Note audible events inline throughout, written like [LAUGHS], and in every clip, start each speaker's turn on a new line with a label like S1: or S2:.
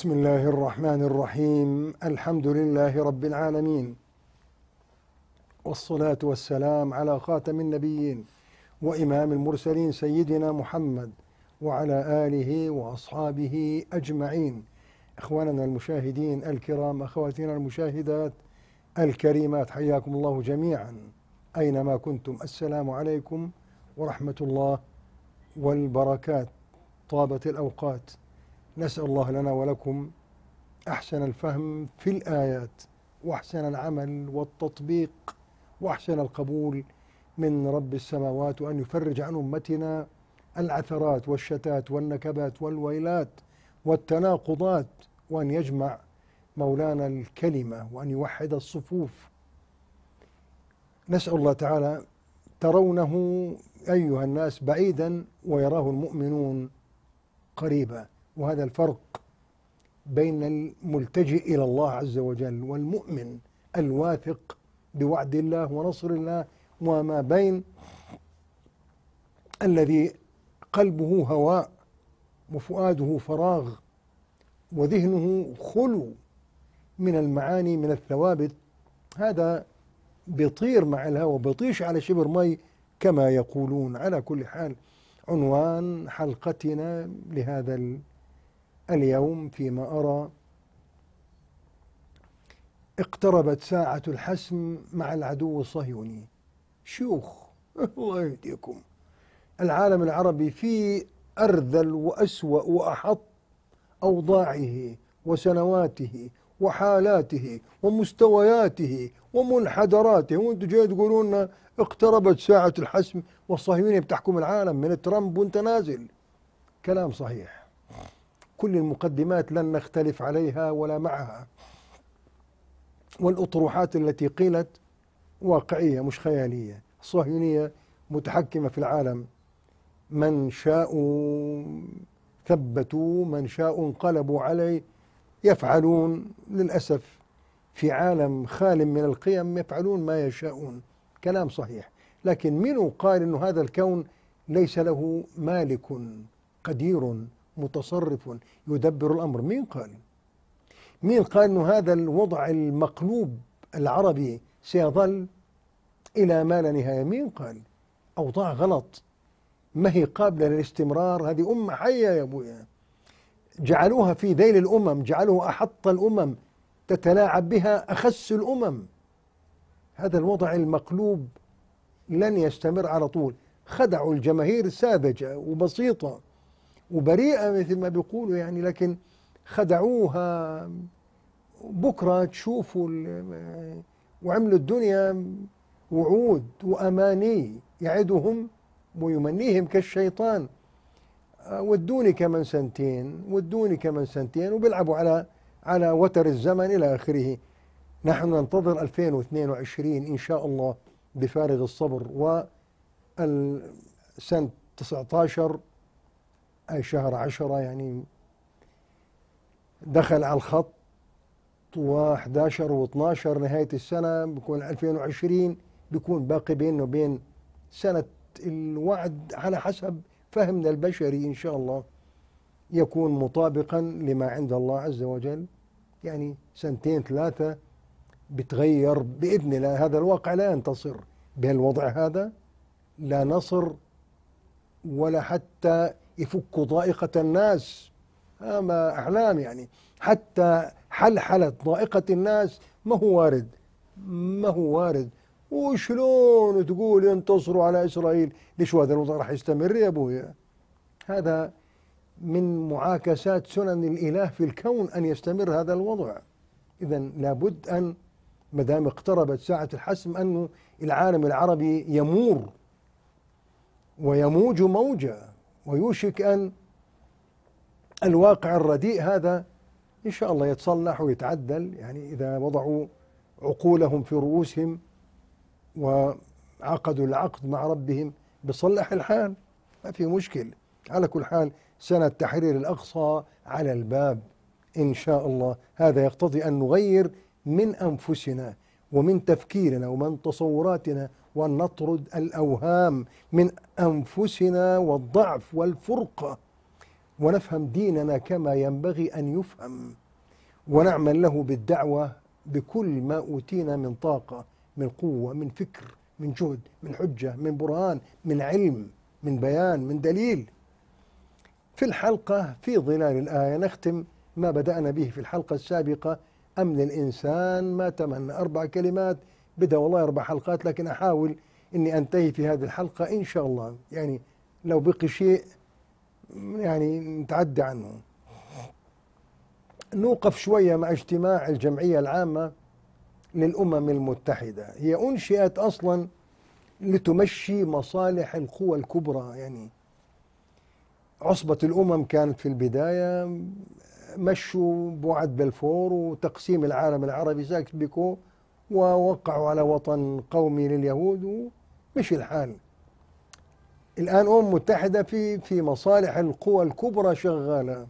S1: بسم الله الرحمن الرحيم الحمد لله رب العالمين والصلاة والسلام على خاتم النبيين وإمام المرسلين سيدنا محمد وعلى آله وأصحابه أجمعين إخواننا المشاهدين الكرام أخواتنا المشاهدات الكريمات حياكم الله جميعا أينما كنتم السلام عليكم ورحمة الله والبركات طابت الأوقات نسأل الله لنا ولكم أحسن الفهم في الآيات وأحسن العمل والتطبيق وأحسن القبول من رب السماوات وأن يفرج عن أمتنا العثرات والشتات والنكبات والويلات والتناقضات وأن يجمع مولانا الكلمة وأن يوحد الصفوف نسأل الله تعالى ترونه أيها الناس بعيدا ويراه المؤمنون قريبا وهذا الفرق بين الملتجئ إلى الله عز وجل والمؤمن الواثق بوعد الله ونصر الله وما بين الذي قلبه هواء وفؤاده فراغ وذهنه خلو من المعاني من الثوابت هذا بيطير مع الهوى بيطيش على شبر مي كما يقولون على كل حال عنوان حلقتنا لهذا اليوم فيما أرى اقتربت ساعة الحسم مع العدو الصهيوني شيوخ [LAUGHS] الله يهديكم العالم العربي في أرذل وأسوأ وأحط أوضاعه وسنواته وحالاته ومستوياته ومنحدراته وانتم جاي تقولوا لنا اقتربت ساعة الحسم والصهيونية بتحكم العالم من ترامب وانت نازل كلام صحيح كل المقدمات لن نختلف عليها ولا معها والأطروحات التي قيلت واقعية مش خيالية الصهيونية متحكمة في العالم من شاءوا ثبتوا من شاءوا انقلبوا عليه يفعلون للأسف في عالم خال من القيم يفعلون ما يشاءون كلام صحيح لكن من قال أن هذا الكون ليس له مالك قدير متصرف يدبر الأمر مين قال مين قال انه هذا الوضع المقلوب العربي سيظل إلى ما لا نهاية مين قال أوضاع غلط ما هي قابلة للاستمرار هذه أمة حية يا أبويا جعلوها في ذيل الأمم جعلوا أحط الأمم تتلاعب بها أخس الأمم هذا الوضع المقلوب لن يستمر على طول خدعوا الجماهير ساذجة وبسيطة وبريئة مثل ما بيقولوا يعني لكن خدعوها بكرة تشوفوا وعملوا الدنيا وعود وأماني يعدهم ويمنيهم كالشيطان آه، ودوني كمان سنتين ودوني كمان سنتين وبيلعبوا على على وتر الزمن إلى آخره نحن ننتظر 2022 إن شاء الله بفارغ الصبر وسنة 19 أي شهر عشرة يعني دخل على الخط و11 و12 نهاية السنة بيكون 2020 بيكون باقي بينه وبين سنة الوعد على حسب فهمنا البشري إن شاء الله يكون مطابقا لما عند الله عز وجل يعني سنتين ثلاثة بتغير بإذن الله هذا الواقع لا ينتصر بهالوضع هذا لا نصر ولا حتى يفك ضائقة الناس ما أحلام يعني حتى حلحلة ضائقة الناس ما هو وارد ما هو وارد وشلون تقول ينتصروا على إسرائيل ليش هذا الوضع راح يستمر يا أبويا هذا من معاكسات سنن الإله في الكون أن يستمر هذا الوضع إذا لابد أن ما دام اقتربت ساعة الحسم أنه العالم العربي يمور ويموج موجه ويوشك أن الواقع الرديء هذا إن شاء الله يتصلح ويتعدل يعني إذا وضعوا عقولهم في رؤوسهم وعقدوا العقد مع ربهم بصلح الحال ما في مشكل على كل حال سنة تحرير الأقصى على الباب إن شاء الله هذا يقتضي أن نغير من أنفسنا ومن تفكيرنا ومن تصوراتنا وأن نطرد الأوهام من أنفسنا والضعف والفرقة ونفهم ديننا كما ينبغي أن يفهم ونعمل له بالدعوة بكل ما أوتينا من طاقة من قوة من فكر من جهد من حجة من برهان من علم من بيان من دليل في الحلقة في ظلال الآية نختم ما بدأنا به في الحلقة السابقة أمن الإنسان ما تمنى أربع كلمات بدأ والله أربع حلقات لكن أحاول إني أنتهي في هذه الحلقة إن شاء الله يعني لو بقي شيء يعني نتعدى عنه نوقف شوية مع اجتماع الجمعية العامة للأمم المتحدة هي أنشئت أصلا لتمشي مصالح القوى الكبرى يعني عصبة الأمم كانت في البداية مشوا بوعد بلفور وتقسيم العالم العربي ساكس بيكو ووقعوا على وطن قومي لليهود ومشي الحال الآن الأمم المتحدة في في مصالح القوى الكبرى شغالة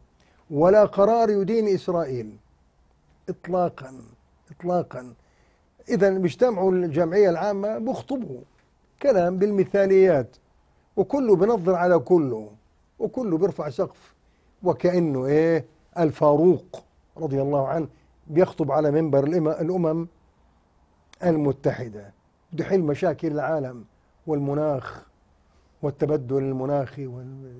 S1: ولا قرار يدين إسرائيل إطلاقا إطلاقا إذا بيجتمعوا الجمعية العامة بيخطبوا كلام بالمثاليات وكله بنظر على كله وكله بيرفع سقف وكأنه إيه الفاروق رضي الله عنه بيخطب على منبر الأمم المتحدة تحل مشاكل العالم والمناخ والتبدل المناخي وال...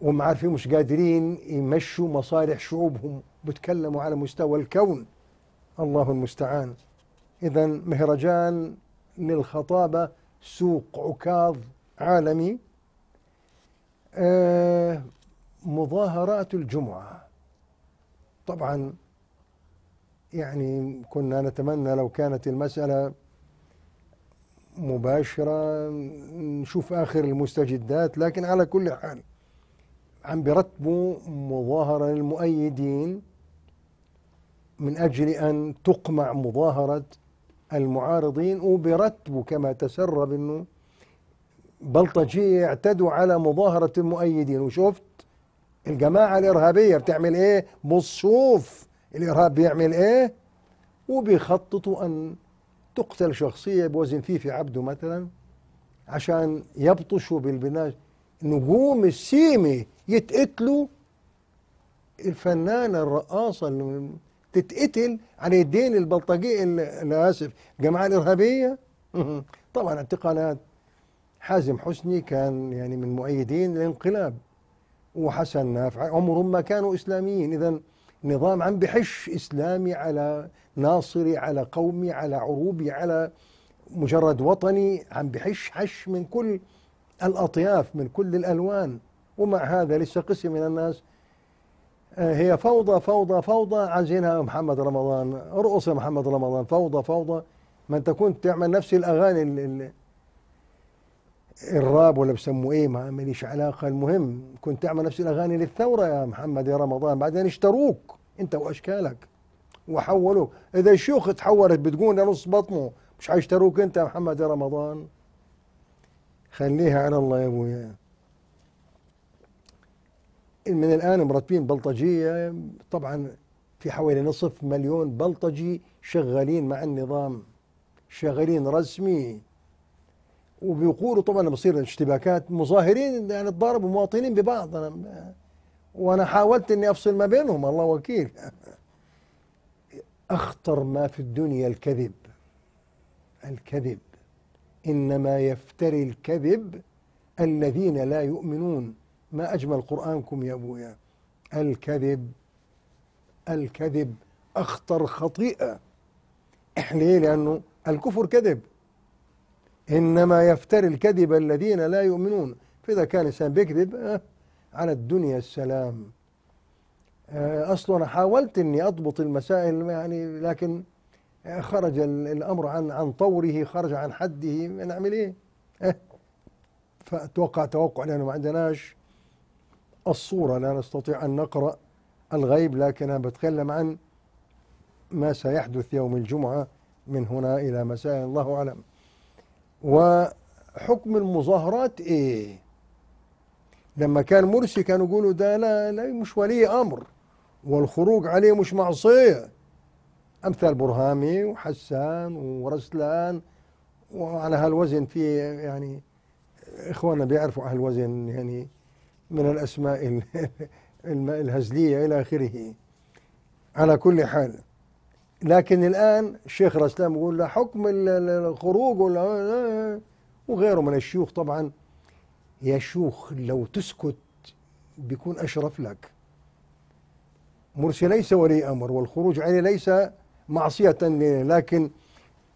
S1: وهم عارفين إيه، مش قادرين يمشوا مصالح شعوبهم بيتكلموا على مستوى الكون الله المستعان إذا مهرجان للخطابة سوق عكاظ عالمي آه مظاهرات الجمعة طبعا يعني كنا نتمنى لو كانت المسألة مباشرة نشوف آخر المستجدات لكن على كل حال عم بيرتبوا مظاهرة للمؤيدين من أجل أن تقمع مظاهرة المعارضين وبيرتبوا كما تسرب أنه بلطجية اعتدوا على مظاهرة المؤيدين وشفت الجماعة الإرهابية بتعمل إيه بالصوف الإرهاب بيعمل إيه وبيخططوا أن تقتل شخصية بوزن فيفي عبده مثلا عشان يبطشوا بالبناء نجوم السيمة يتقتلوا الفنانة الرقاصة اللي تتقتل على يدين البلطجية أنا آسف الجماعة الإرهابية [LAUGHS] طبعا اعتقالات حازم حسني كان يعني من مؤيدين الانقلاب وحسن نافع عمرهم ما كانوا إسلاميين إذا نظام عم بحش إسلامي على ناصري على قومي على عروبي على مجرد وطني عم بحش حش من كل الأطياف من كل الألوان ومع هذا لسه قسم من الناس آه، هي فوضى فوضى فوضى عايزينها محمد رمضان ارقص محمد رمضان فوضى فوضى ما انت كنت تعمل نفس الاغاني الراب ولا بسموه ايه ما ماليش علاقه المهم كنت اعمل نفس الاغاني للثوره يا محمد يا رمضان بعدين اشتروك انت واشكالك وحولوك اذا الشيوخ تحولت بتقول نص بطنه مش حيشتروك انت يا محمد يا رمضان خليها على الله يا ابويا من الان مرتبين بلطجيه طبعا في حوالي نصف مليون بلطجي شغالين مع النظام شغالين رسمي وبيقولوا طبعا بصير اشتباكات مظاهرين يعني تضاربوا مواطنين ببعض أنا وانا حاولت اني افصل ما بينهم الله وكيل اخطر ما في الدنيا الكذب الكذب انما يفتري الكذب الذين لا يؤمنون ما اجمل قرانكم يا ابويا الكذب الكذب اخطر خطيئه ليه لانه الكفر كذب إنما يفتري الكذب الذين لا يؤمنون فإذا كان إنسان بيكذب أه على الدنيا السلام آه، أصلا أنا حاولت إني أضبط المسائل يعني لكن آه، خرج الأمر عن عن طوره خرج عن حده نعمل إيه؟ أه فأتوقع توقع لأنه ما عندناش الصورة لا نستطيع أن نقرأ الغيب لكن أنا بتكلم عن ما سيحدث يوم الجمعة من هنا إلى مساء الله أعلم وحكم المظاهرات ايه لما كان مرسي كانوا يقولوا ده لا, لا مش ولي امر والخروج عليه مش معصيه امثال برهامي وحسان ورسلان وعلى هالوزن في يعني اخواننا بيعرفوا على الوزن يعني من الاسماء [LAUGHS] الهزليه الى اخره على كل حال لكن الآن الشيخ الإسلام يقول له حكم الخروج ولا وغيره من الشيوخ طبعا يا شيوخ لو تسكت بيكون أشرف لك مرسي ليس ولي أمر والخروج عليه يعني ليس معصية لكن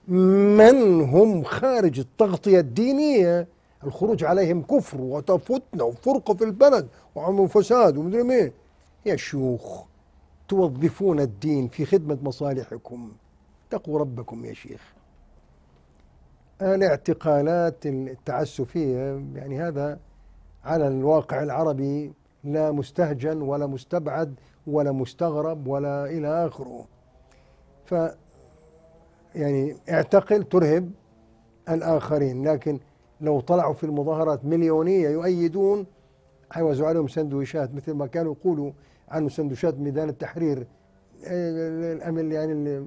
S1: من هم خارج التغطية الدينية الخروج عليهم كفر وتفتنه وفرقة في البلد وعمل فساد ومدري مين يا شيوخ توظفون الدين في خدمة مصالحكم اتقوا ربكم يا شيخ الاعتقالات التعسفية يعني هذا على الواقع العربي لا مستهجن ولا مستبعد ولا مستغرب ولا إلى آخره ف يعني اعتقل ترهب الآخرين لكن لو طلعوا في المظاهرات مليونية يؤيدون حيوزعوا عليهم سندويشات مثل ما كانوا يقولوا عنه سندوتشات ميدان التحرير يعني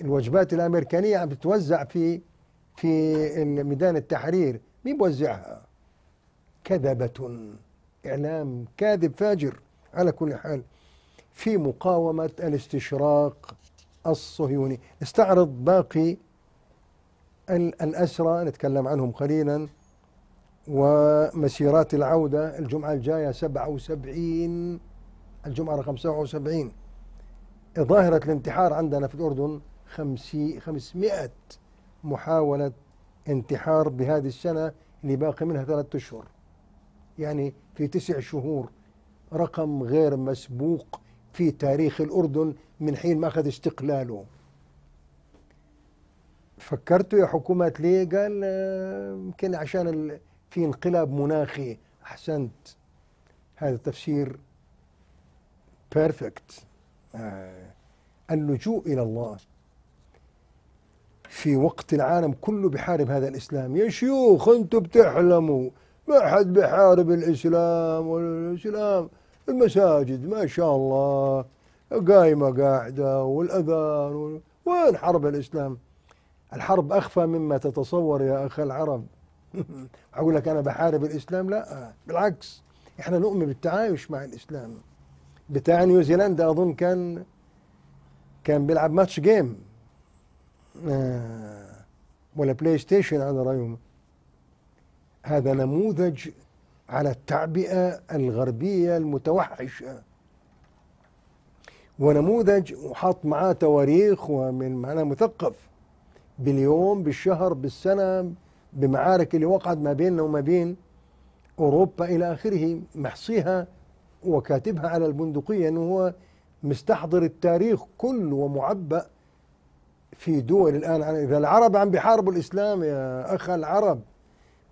S1: الوجبات الامريكانيه عم تتوزع في في ميدان التحرير مين بوزعها كذبة إعلام كاذب فاجر على كل حال في مقاومة الاستشراق الصهيوني استعرض باقي الأسرى نتكلم عنهم قليلا ومسيرات العودة الجمعة الجاية 77 وسبعين الجمعة رقم 77 ظاهرة الانتحار عندنا في الأردن 500 محاولة انتحار بهذه السنة اللي باقي منها ثلاثة أشهر يعني في تسع شهور رقم غير مسبوق في تاريخ الأردن من حين ما أخذ استقلاله فكرتوا يا حكومة ليه قال آه، يمكن عشان في انقلاب مناخي أحسنت هذا تفسير بيرفكت آه، اللجوء إلى الله في وقت العالم كله بحارب هذا الإسلام يا شيوخ أنتم بتحلموا ما حد بحارب الإسلام والإسلام المساجد ما شاء الله قايمة قاعدة والأذان وين حرب الإسلام الحرب أخفى مما تتصور يا أخ العرب [LAUGHS] أقول لك أنا بحارب الإسلام لا بالعكس إحنا نؤمن بالتعايش مع الإسلام بتاع نيوزيلندا اظن كان كان بيلعب ماتش جيم آه ولا بلاي ستيشن على رايهم هذا نموذج على التعبئه الغربيه المتوحشه ونموذج وحط معاه تواريخ ومن معنى مثقف باليوم بالشهر بالسنه بمعارك اللي وقعت ما بيننا وما بين اوروبا الى اخره محصيها وكاتبها على البندقية أنه هو مستحضر التاريخ كله ومعبأ في دول الآن إذا العرب عم بيحاربوا الإسلام يا أخ العرب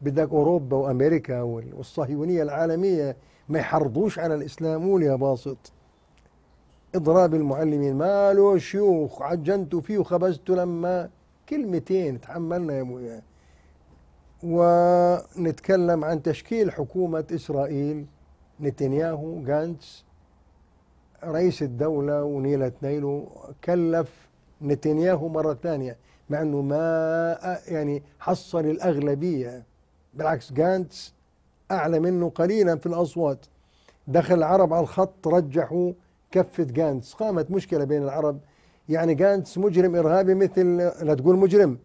S1: بدك أوروبا وأمريكا والصهيونية العالمية ما يحرضوش على الإسلام قول يا باسط إضراب المعلمين ماله شيوخ عجنت فيه وخبزت لما كلمتين تحملنا يا أبويا ونتكلم عن تشكيل حكومة إسرائيل نتنياهو جانتس رئيس الدولة ونيلة نيلو كلف نتنياهو مرة ثانية مع أنه ما يعني حصل الأغلبية بالعكس جانتس أعلى منه قليلا في الأصوات دخل العرب على الخط رجحوا كفة جانتس قامت مشكلة بين العرب يعني جانتس مجرم إرهابي مثل لا تقول مجرم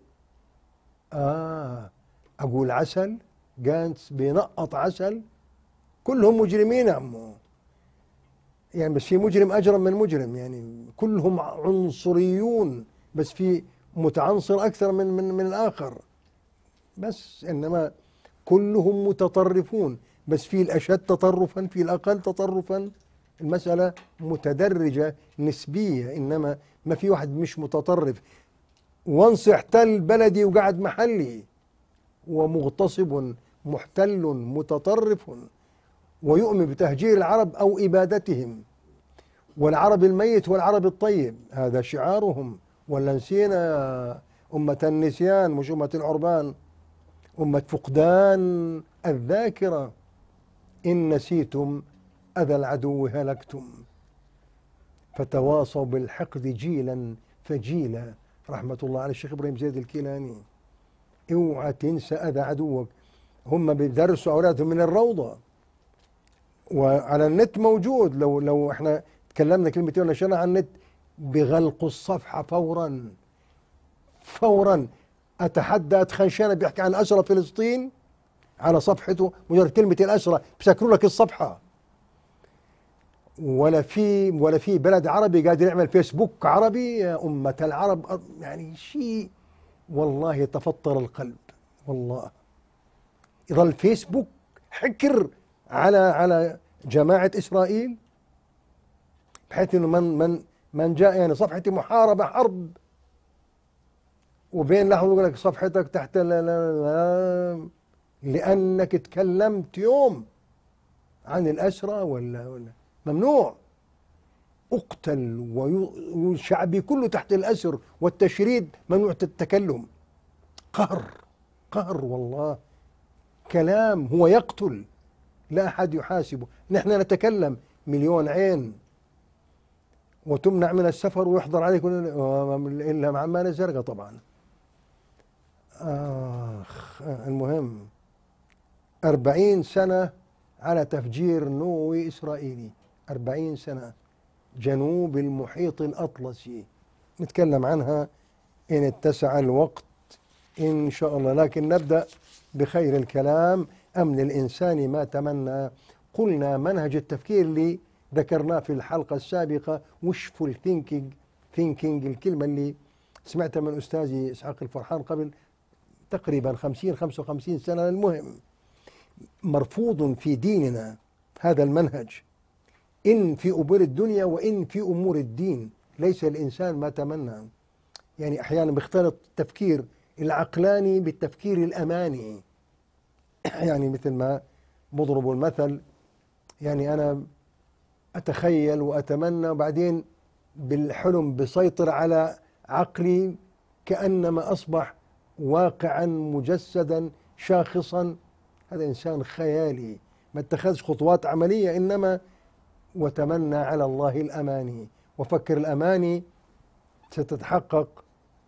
S1: آه أقول عسل جانتس بينقط عسل كلهم مجرمين عمو يعني بس في مجرم أجرم من مجرم يعني كلهم عنصريون بس في متعنصر أكثر من من من الآخر بس إنما كلهم متطرفون بس في الأشد تطرفا في الأقل تطرفا المسألة متدرجة نسبية إنما ما في واحد مش متطرف وانس احتل بلدي وقعد محلي ومغتصب محتل متطرف ويؤمن بتهجير العرب أو إبادتهم والعرب الميت والعرب الطيب هذا شعارهم ولا نسينا أمة النسيان مش أمة العربان أمة فقدان الذاكرة إن نسيتم أذى العدو هلكتم فتواصوا بالحقد جيلا فجيلا رحمة الله على الشيخ إبراهيم زيد الكيلاني اوعى تنسى أذى عدوك هم بيدرسوا أولادهم من الروضة وعلى النت موجود لو لو احنا تكلمنا كلمتين ونشرنا على النت بغلق الصفحة فورا فورا أتحدى خنشانة بيحكي عن أسرى فلسطين على صفحته مجرد كلمة الأسرى بسكروا لك الصفحة ولا في ولا في بلد عربي قادر يعمل فيسبوك عربي يا أمة العرب يعني شيء والله تفطر القلب والله يظل فيسبوك حكر على على جماعة إسرائيل بحيث أنه من من من جاء يعني صفحتي محاربة حرب وبين لحظة يقول لك صفحتك تحت لا لا لا لأنك تكلمت يوم عن الأسرة ولا ولا ممنوع اقتل وشعبي كله تحت الأسر والتشريد ممنوع التكلم قهر قهر والله كلام هو يقتل لا أحد يحاسبه نحن نتكلم مليون عين وتمنع من السفر ويحضر عليك إلا مع ما الزرقاء طبعا آخ المهم أربعين سنة على تفجير نووي إسرائيلي أربعين سنة جنوب المحيط الأطلسي نتكلم عنها إن اتسع الوقت إن شاء الله لكن نبدأ بخير الكلام أمن الإنسان ما تمنى قلنا منهج التفكير اللي ذكرناه في الحلقة السابقة وشفول ثينكينج ثينكينج الكلمة اللي سمعتها من أستاذي إسحاق الفرحان قبل تقريبا 50 55 سنة المهم مرفوض في ديننا هذا المنهج إن في أمور الدنيا وإن في أمور الدين ليس الإنسان ما تمنى يعني أحيانا بيختلط التفكير العقلاني بالتفكير الأماني [COUGHS] يعني مثل ما بضرب المثل يعني أنا أتخيل وأتمنى وبعدين بالحلم بسيطر على عقلي كأنما أصبح واقعا مجسدا شاخصا هذا إنسان خيالي ما اتخذش خطوات عملية إنما وتمنى على الله الأماني وفكر الأماني ستتحقق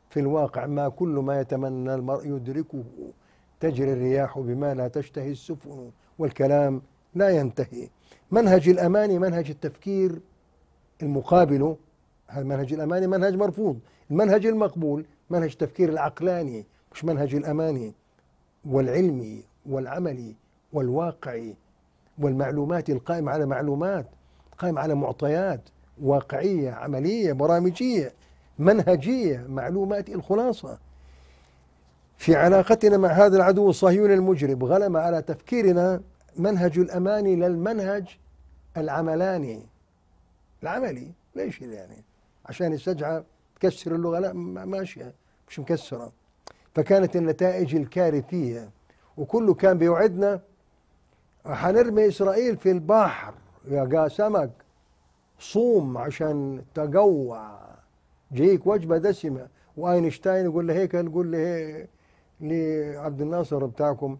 S1: في الواقع ما كل ما يتمنى المرء يدركه تجري الرياح بما لا تشتهي السفن والكلام لا ينتهي منهج الأماني منهج التفكير المقابل منهج الأماني منهج مرفوض المنهج المقبول منهج التفكير العقلاني مش منهج الأماني والعلمي والعملي والواقعي والمعلومات القائمة على معلومات قائمة على معطيات واقعية عملية برامجية منهجية معلومات الخلاصة في علاقتنا مع هذا العدو الصهيوني المجرب غلب على تفكيرنا منهج الأماني لا المنهج العملاني العملي ليش يعني عشان السجعة تكسر اللغة لا ماشية مش مكسرة فكانت النتائج الكارثية وكله كان بيوعدنا حنرمي إسرائيل في البحر يا قاسمك صوم عشان تقوع جيك وجبة دسمة واينشتاين يقول له هيك نقول له هيك لعبد الناصر بتاعكم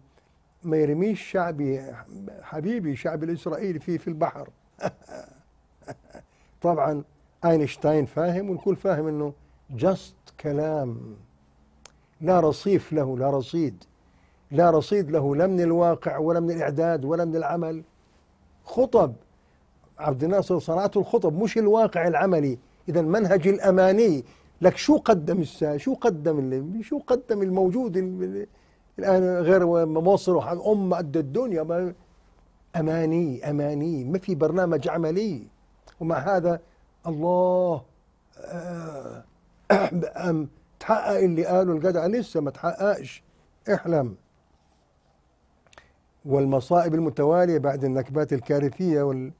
S1: ما يرميش شعبي حبيبي شعب الإسرائيلي في في البحر [LAUGHS] طبعا اينشتاين فاهم والكل فاهم انه جاست كلام لا رصيف له لا رصيد لا رصيد له لا من الواقع ولا من الاعداد ولا من العمل خطب عبد الناصر صنعته الخطب مش الواقع العملي اذا منهج الاماني لك شو قدم الساعة شو قدم اللي شو قدم الموجود الآن غير مصر أم قد الدنيا ما أماني أماني ما في برنامج عملي ومع هذا الله آه، أم تحقق اللي قالوا الجدع لسه ما تحققش احلم والمصائب المتوالية بعد النكبات الكارثية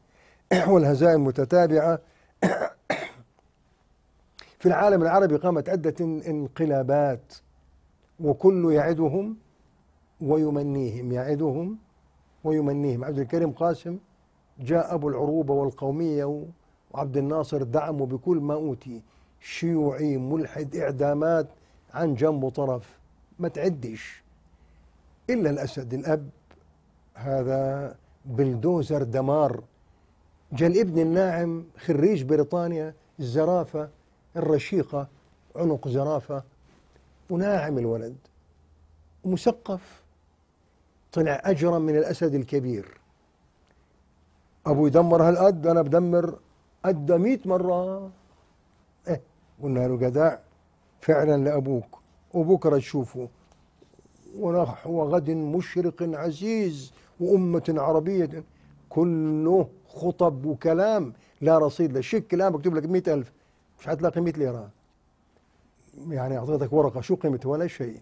S1: والهزائم المتتابعة في العالم العربي قامت عدة انقلابات وكل يعدهم ويمنيهم يعدهم ويمنيهم عبد الكريم قاسم جاء أبو العروبة والقومية وعبد الناصر دعمه بكل ما أوتي شيوعي ملحد إعدامات عن جنب وطرف ما تعدش إلا الأسد الأب هذا بلدوزر دمار جل الابن الناعم خريج بريطانيا الزرافة الرشيقة عنق زرافة وناعم الولد ومثقف طلع أجرم من الأسد الكبير أبو يدمر هالقد أنا بدمر قد 100 مرة إيه قلنا له جدع فعلا لأبوك وبكرة تشوفه ونحو غد مشرق عزيز وأمة عربية كله خطب وكلام لا رصيد لا شك الآن مكتوب لك مئة ألف مش حتلاقي قيمه ليرة يعني اعطيتك ورقه شو قيمتها ولا شيء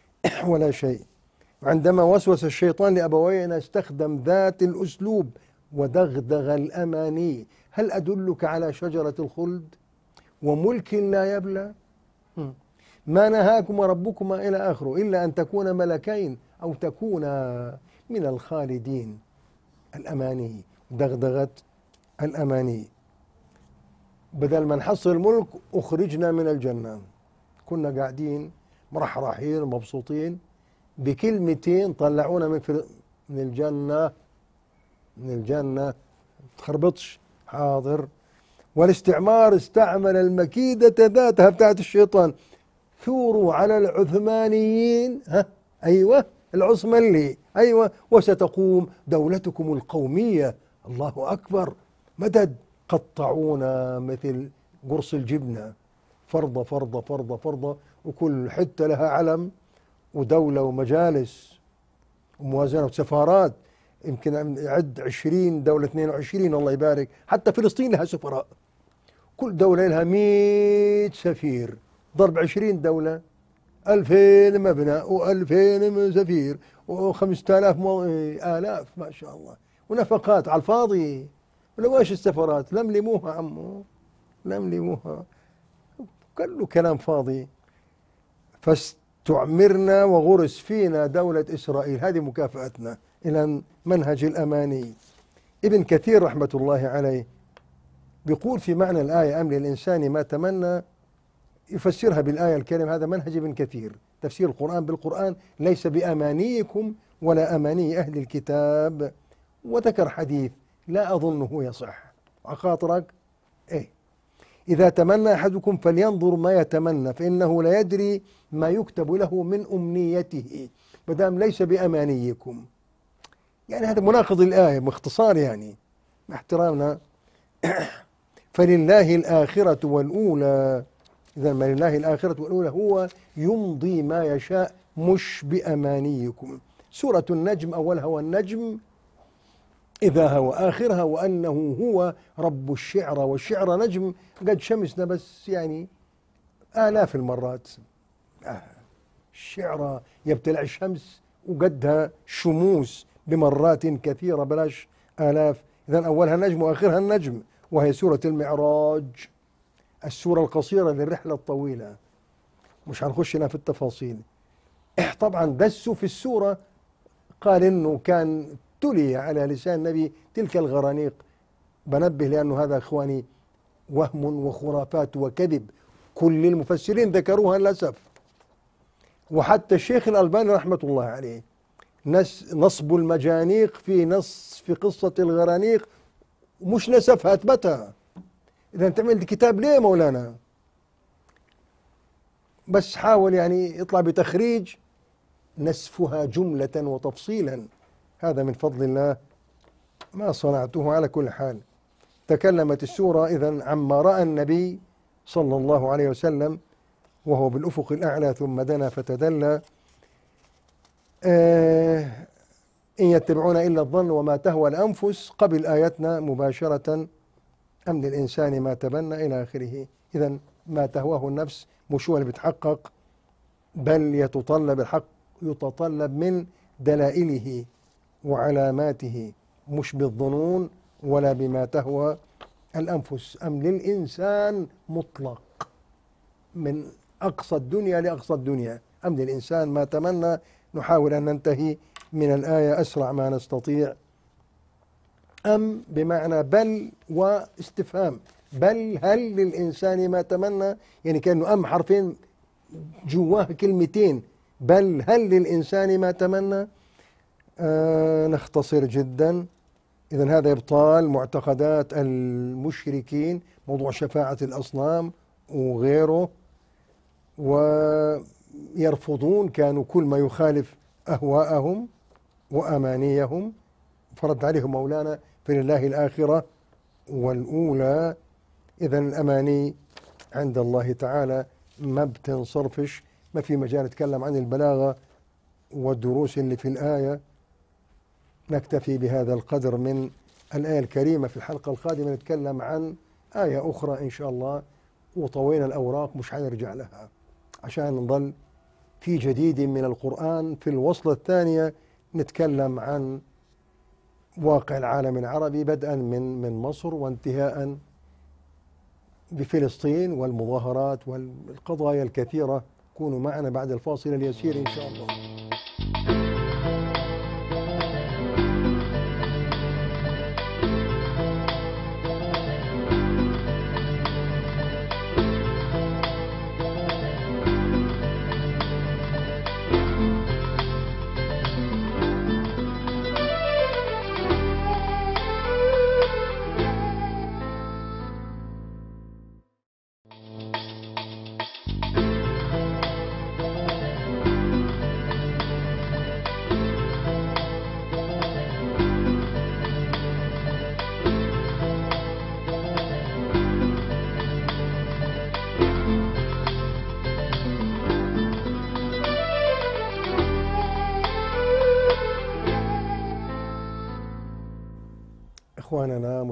S1: [CLEARS THROAT] ولا شيء وعندما وسوس الشيطان لابويه ان استخدم ذات الاسلوب ودغدغ الاماني هل ادلك على شجره الخلد وملك لا يبلى ما نهاكما ربكما الى اخره الا ان تكونا ملكين او تكونا من الخالدين الاماني دغدغه الاماني بدل ما نحصل الملك أخرجنا من الجنة كنا قاعدين مرحرحين مبسوطين بكلمتين طلعونا من فل... من الجنة من الجنة تخربطش حاضر والاستعمار استعمل المكيدة ذاتها بتاعت الشيطان ثوروا على العثمانيين ها أيوة العثمانلي أيوة وستقوم دولتكم القومية الله أكبر مدد قطعونا مثل قرص الجبنة فرضة فرضة فرضة فرضة وكل حتة لها علم ودولة ومجالس وموازنة وسفارات يمكن عد 20 دولة 22 الله يبارك حتى فلسطين لها سفراء كل دولة لها 100 سفير ضرب 20 دولة 2000 مبنى و2000 وخمسة و5000 آلاف ما شاء الله ونفقات على الفاضي ولواش السفرات لملموها عمو لملموها كله كلام فاضي فاستعمرنا وغرس فينا دولة إسرائيل هذه مكافأتنا إلى منهج الأماني ابن كثير رحمة الله عليه بيقول في معنى الآية أم للإنسان ما تمنى يفسرها بالآية الكريمة هذا منهج ابن كثير تفسير القرآن بالقرآن ليس بأمانيكم ولا أماني أهل الكتاب وذكر حديث لا أظنه يصح أخاطرك إيه إذا تمنى أحدكم فلينظر ما يتمنى فإنه لا يدري ما يكتب له من أمنيته مدام ليس بأمانيكم يعني هذا مناقض الآية باختصار يعني مع احترامنا [COUGHS] فلله الآخرة والأولى إذا ما لله الآخرة والأولى هو يمضي ما يشاء مش بأمانيكم سورة النجم أولها والنجم إذاها وآخرها وأنه هو رب الشعر والشعر نجم قد شمسنا بس يعني آلاف المرات آه الشعر يبتلع الشمس وقدها شموس بمرات كثيرة بلاش آلاف إذا أولها النجم وآخرها النجم وهي سورة المعراج السورة القصيرة للرحلة الطويلة مش هنخش هنا في التفاصيل طبعا دسوا في السورة قال انه كان تلي على لسان النبي تلك الغرانيق بنبه لأنه هذا إخواني وهم وخرافات وكذب كل المفسرين ذكروها للأسف وحتى الشيخ الألباني رحمة الله عليه نصب المجانيق في نص في قصة الغرانيق مش نسفها أثبتها إذا أنت عملت كتاب ليه مولانا بس حاول يعني يطلع بتخريج نسفها جملة وتفصيلا هذا من فضل الله ما صنعته على كل حال تكلمت السورة إذا عما رأى النبي صلى الله عليه وسلم وهو بالأفق الأعلى ثم دنا فتدلى آه إن يتبعون إلا الظن وما تهوى الأنفس قبل آياتنا مباشرة أمن للإنسان ما تبنى إلى آخره إذا ما تهواه النفس مش هو اللي بيتحقق بل يتطلب الحق يتطلب من دلائله وعلاماته مش بالظنون ولا بما تهوى الأنفس أم للإنسان مطلق من أقصى الدنيا لأقصى الدنيا أم للإنسان ما تمنى نحاول أن ننتهي من الآية أسرع ما نستطيع أم بمعنى بل واستفهام بل هل للإنسان ما تمنى يعني كأنه أم حرفين جواه كلمتين بل هل للإنسان ما تمنى آه نختصر جدا إذا هذا إبطال معتقدات المشركين موضوع شفاعة الأصنام وغيره ويرفضون كانوا كل ما يخالف أهواءهم وأمانيهم فرد عليهم مولانا فلله الآخرة والأولى إذا الأماني عند الله تعالى ما بتنصرفش ما في مجال أتكلم عن البلاغة والدروس اللي في الآية نكتفي بهذا القدر من الآية الكريمة في الحلقة القادمة نتكلم عن آية أخرى إن شاء الله وطوينا الأوراق مش هنرجع لها عشان نضل في جديد من القرآن في الوصلة الثانية نتكلم عن واقع العالم العربي بدءا من من مصر وانتهاء بفلسطين والمظاهرات والقضايا الكثيرة كونوا معنا بعد الفاصل اليسير إن شاء الله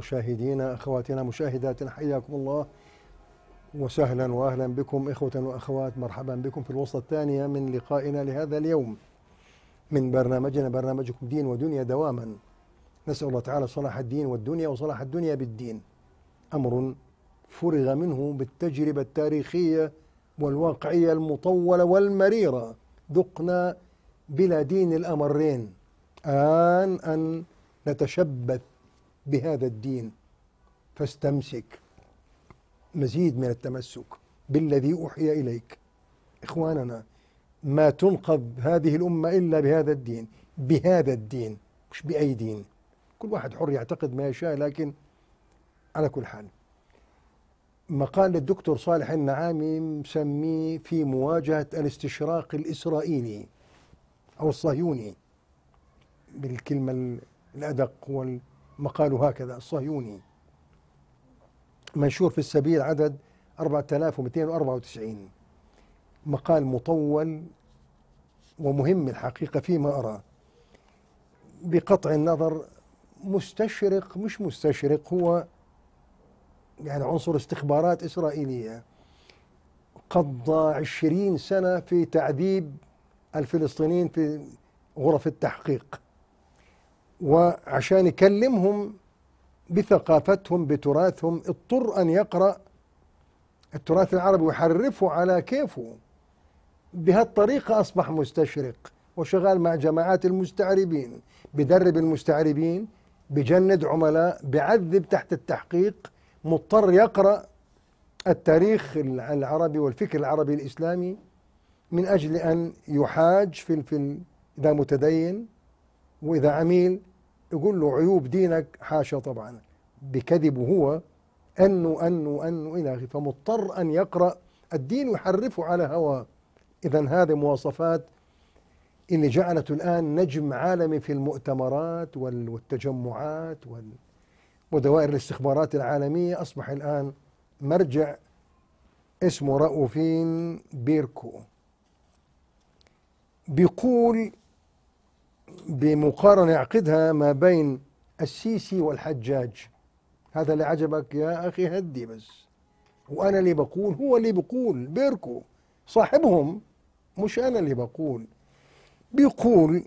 S1: مشاهدينا أخواتنا مشاهداتنا حياكم الله وسهلا وأهلا بكم إخوة وأخوات مرحبا بكم في الوصلة الثانية من لقائنا لهذا اليوم من برنامجنا برنامجكم دين ودنيا دواما نسأل الله تعالى صلاح الدين والدنيا وصلاح الدنيا بالدين أمر فرغ منه بالتجربة التاريخية والواقعية المطولة والمريرة ذقنا بلا دين الأمرين آن أن نتشبث بهذا الدين فاستمسك مزيد من التمسك بالذي أوحي إليك إخواننا ما تنقذ هذه الأمة إلا بهذا الدين بهذا الدين مش بأي دين كل واحد حر يعتقد ما يشاء لكن على كل حال مقال للدكتور صالح النعامي مسميه في مواجهة الاستشراق الإسرائيلي أو الصهيوني بالكلمة الأدق وال مقاله هكذا الصهيوني منشور في السبيل عدد 4294 مقال مطول ومهم الحقيقة فيما أرى بقطع النظر مستشرق مش مستشرق هو يعني عنصر استخبارات إسرائيلية قضى عشرين سنة في تعذيب الفلسطينيين في غرف التحقيق وعشان يكلمهم بثقافتهم بتراثهم اضطر أن يقرأ التراث العربي ويحرفه على كيفه بهالطريقة أصبح مستشرق وشغال مع جماعات المستعربين بدرب المستعربين بجند عملاء بعذب تحت التحقيق مضطر يقرأ التاريخ العربي والفكر العربي الإسلامي من أجل أن يحاج في, في إذا متدين وإذا عميل يقول له عيوب دينك حاشا طبعا بكذبه هو أنه أنه أنه إلى آخره فمضطر أن يقرأ الدين ويحرفه على هواه إذا هذه مواصفات اللي جعلته الآن نجم عالمي في المؤتمرات والتجمعات ودوائر الاستخبارات العالمية أصبح الآن مرجع اسمه رؤوفين بيركو بيقول بمقارنة يعقدها ما بين السيسي والحجاج هذا اللي عجبك يا أخي هدي بس وأنا اللي بقول هو اللي بقول بيركو صاحبهم مش أنا اللي بقول بيقول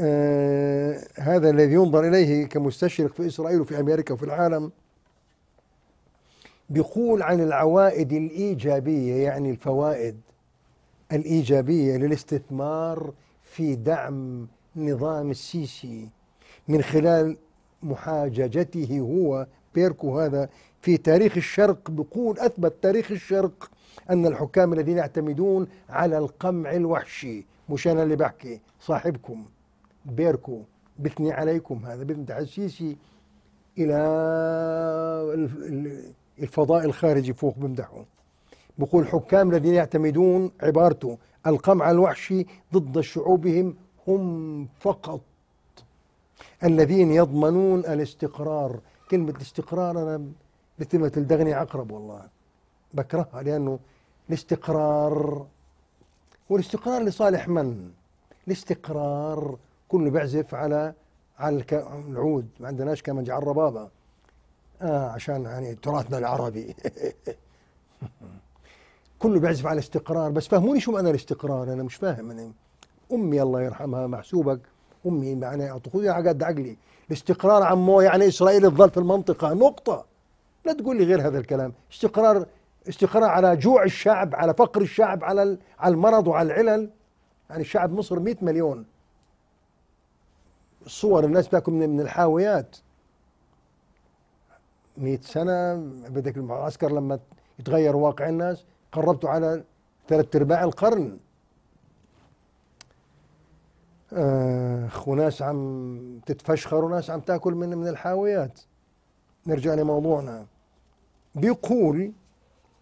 S1: آه هذا الذي ينظر إليه كمستشرق في إسرائيل وفي أمريكا وفي العالم بيقول عن العوائد الإيجابية يعني الفوائد الإيجابية للاستثمار في دعم نظام السيسي من خلال محاججته هو بيركو هذا في تاريخ الشرق بيقول أثبت تاريخ الشرق أن الحكام الذين يعتمدون على القمع الوحشي مش أنا اللي بحكي صاحبكم بيركو بثني عليكم هذا بثني السيسي إلى الفضاء الخارجي فوق بمدحه بقول حكام الذين يعتمدون عبارته القمع الوحشي ضد شعوبهم هم فقط الذين يضمنون الاستقرار كلمة الاستقرار أنا مثل ما تلدغني عقرب والله بكرهها لأنه الاستقرار والاستقرار لصالح من؟ الاستقرار كل بيعزف على على العود ما عندناش كما جعل ربابة آه عشان يعني تراثنا العربي [LAUGHS] كله بيعزف على الاستقرار بس فهموني شو معنى الاستقرار انا مش فاهم انا امي الله يرحمها محسوبك امي معناها يعني تقول قد عقلي الاستقرار عمو يعني اسرائيل تظل في المنطقه نقطه لا تقول لي غير هذا الكلام استقرار استقرار على جوع الشعب على فقر الشعب على على المرض وعلى العلل يعني الشعب مصر 100 مليون صور الناس بتاكل من الحاويات 100 سنه بدك المعسكر لما يتغير واقع الناس قربت على ثلاث ارباع القرن اخ آه، وناس عم تتفشخر وناس عم تاكل من من الحاويات نرجع لموضوعنا بيقول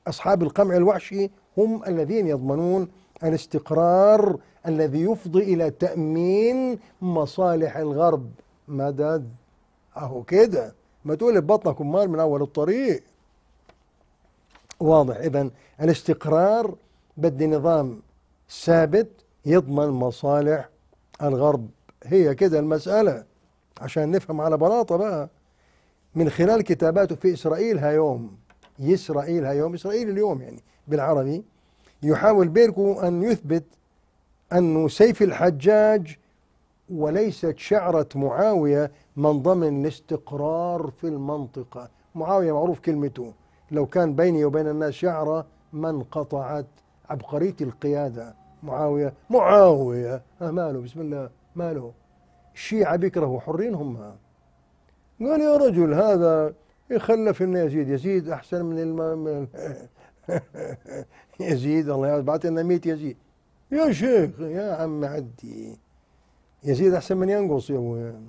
S1: اصحاب القمع الوحشي هم الذين يضمنون الاستقرار الذي يفضي الى تامين مصالح الغرب مدد اهو كده ما تقول ببطنك امال من اول الطريق واضح إذا الاستقرار بدي نظام ثابت يضمن مصالح الغرب هي كده المسألة عشان نفهم على بلاطة بقى من خلال كتاباته في إسرائيل هايوم إسرائيل هايوم إسرائيل اليوم يعني بالعربي يحاول بيركو أن يثبت أن سيف الحجاج وليست شعرة معاوية من ضمن الاستقرار في المنطقة معاوية معروف كلمته لو كان بيني وبين الناس شعرة ما انقطعت عبقرية القيادة معاوية معاوية آه ماله بسم الله ماله الشيعة بيكرهوا حرين هم قال يا رجل هذا يخلف لنا يزيد يزيد أحسن من الم... [LAUGHS] يزيد الله يعز بعت لنا 100 يزيد يا شيخ يا عم عدي يزيد أحسن من ينقص يا أبويا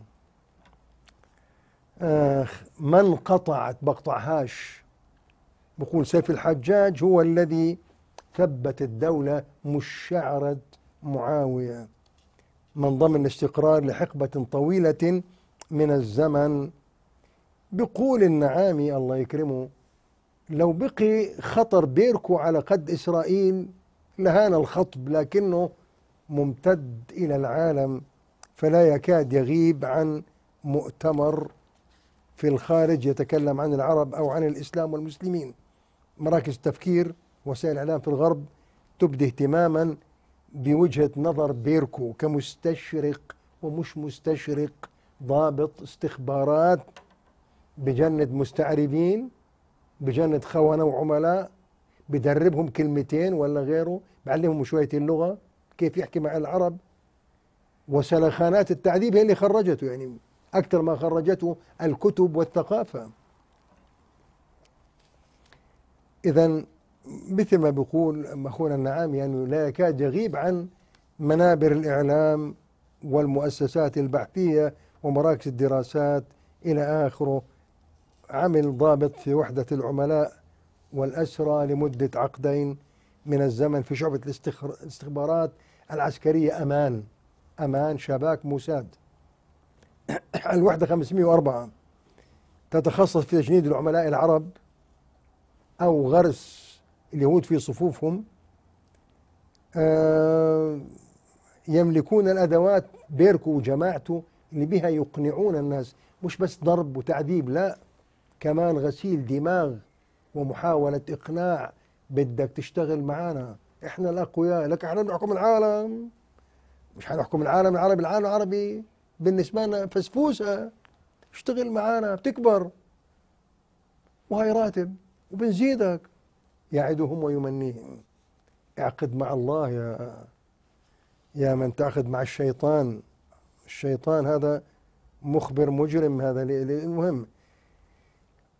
S1: آخ آه، ما قطعت بقطعهاش بقول سيف الحجاج هو الذي ثبت الدولة مش شعرة معاوية من ضمن الاستقرار لحقبة طويلة من الزمن بقول النعامي الله يكرمه لو بقي خطر بيركو على قد إسرائيل لهان الخطب لكنه ممتد إلى العالم فلا يكاد يغيب عن مؤتمر في الخارج يتكلم عن العرب أو عن الإسلام والمسلمين مراكز التفكير وسائل الإعلام في الغرب تبدي اهتماما بوجهة نظر بيركو كمستشرق ومش مستشرق ضابط استخبارات بجند مستعربين بجند خونة وعملاء بدربهم كلمتين ولا غيره بعلمهم شوية اللغة كيف يحكي مع العرب وسلخانات التعذيب هي اللي خرجته يعني أكثر ما خرجته الكتب والثقافة إذا مثل ما بيقول أخونا النعام يعني لا يكاد يغيب عن منابر الإعلام والمؤسسات البحثية ومراكز الدراسات إلى آخره عمل ضابط في وحدة العملاء والأسرى لمدة عقدين من الزمن في شعبة الاستخبارات العسكرية أمان أمان شباك موساد [CLEARS THROAT] الوحدة 504 تتخصص في تجنيد العملاء العرب أو غرس اليهود في صفوفهم آه، يملكون الأدوات بيركو وجماعته اللي بها يقنعون الناس مش بس ضرب وتعذيب لا كمان غسيل دماغ ومحاولة إقناع بدك تشتغل معانا إحنا الأقوياء لك إحنا بنحكم العالم مش حنحكم العالم العربي العالم العربي بالنسبة لنا فسفوسة اشتغل معانا بتكبر وهي راتب وبنزيدك يعدهم ويمنيهم اعقد مع الله يا يا من تعقد مع الشيطان الشيطان هذا مخبر مجرم هذا المهم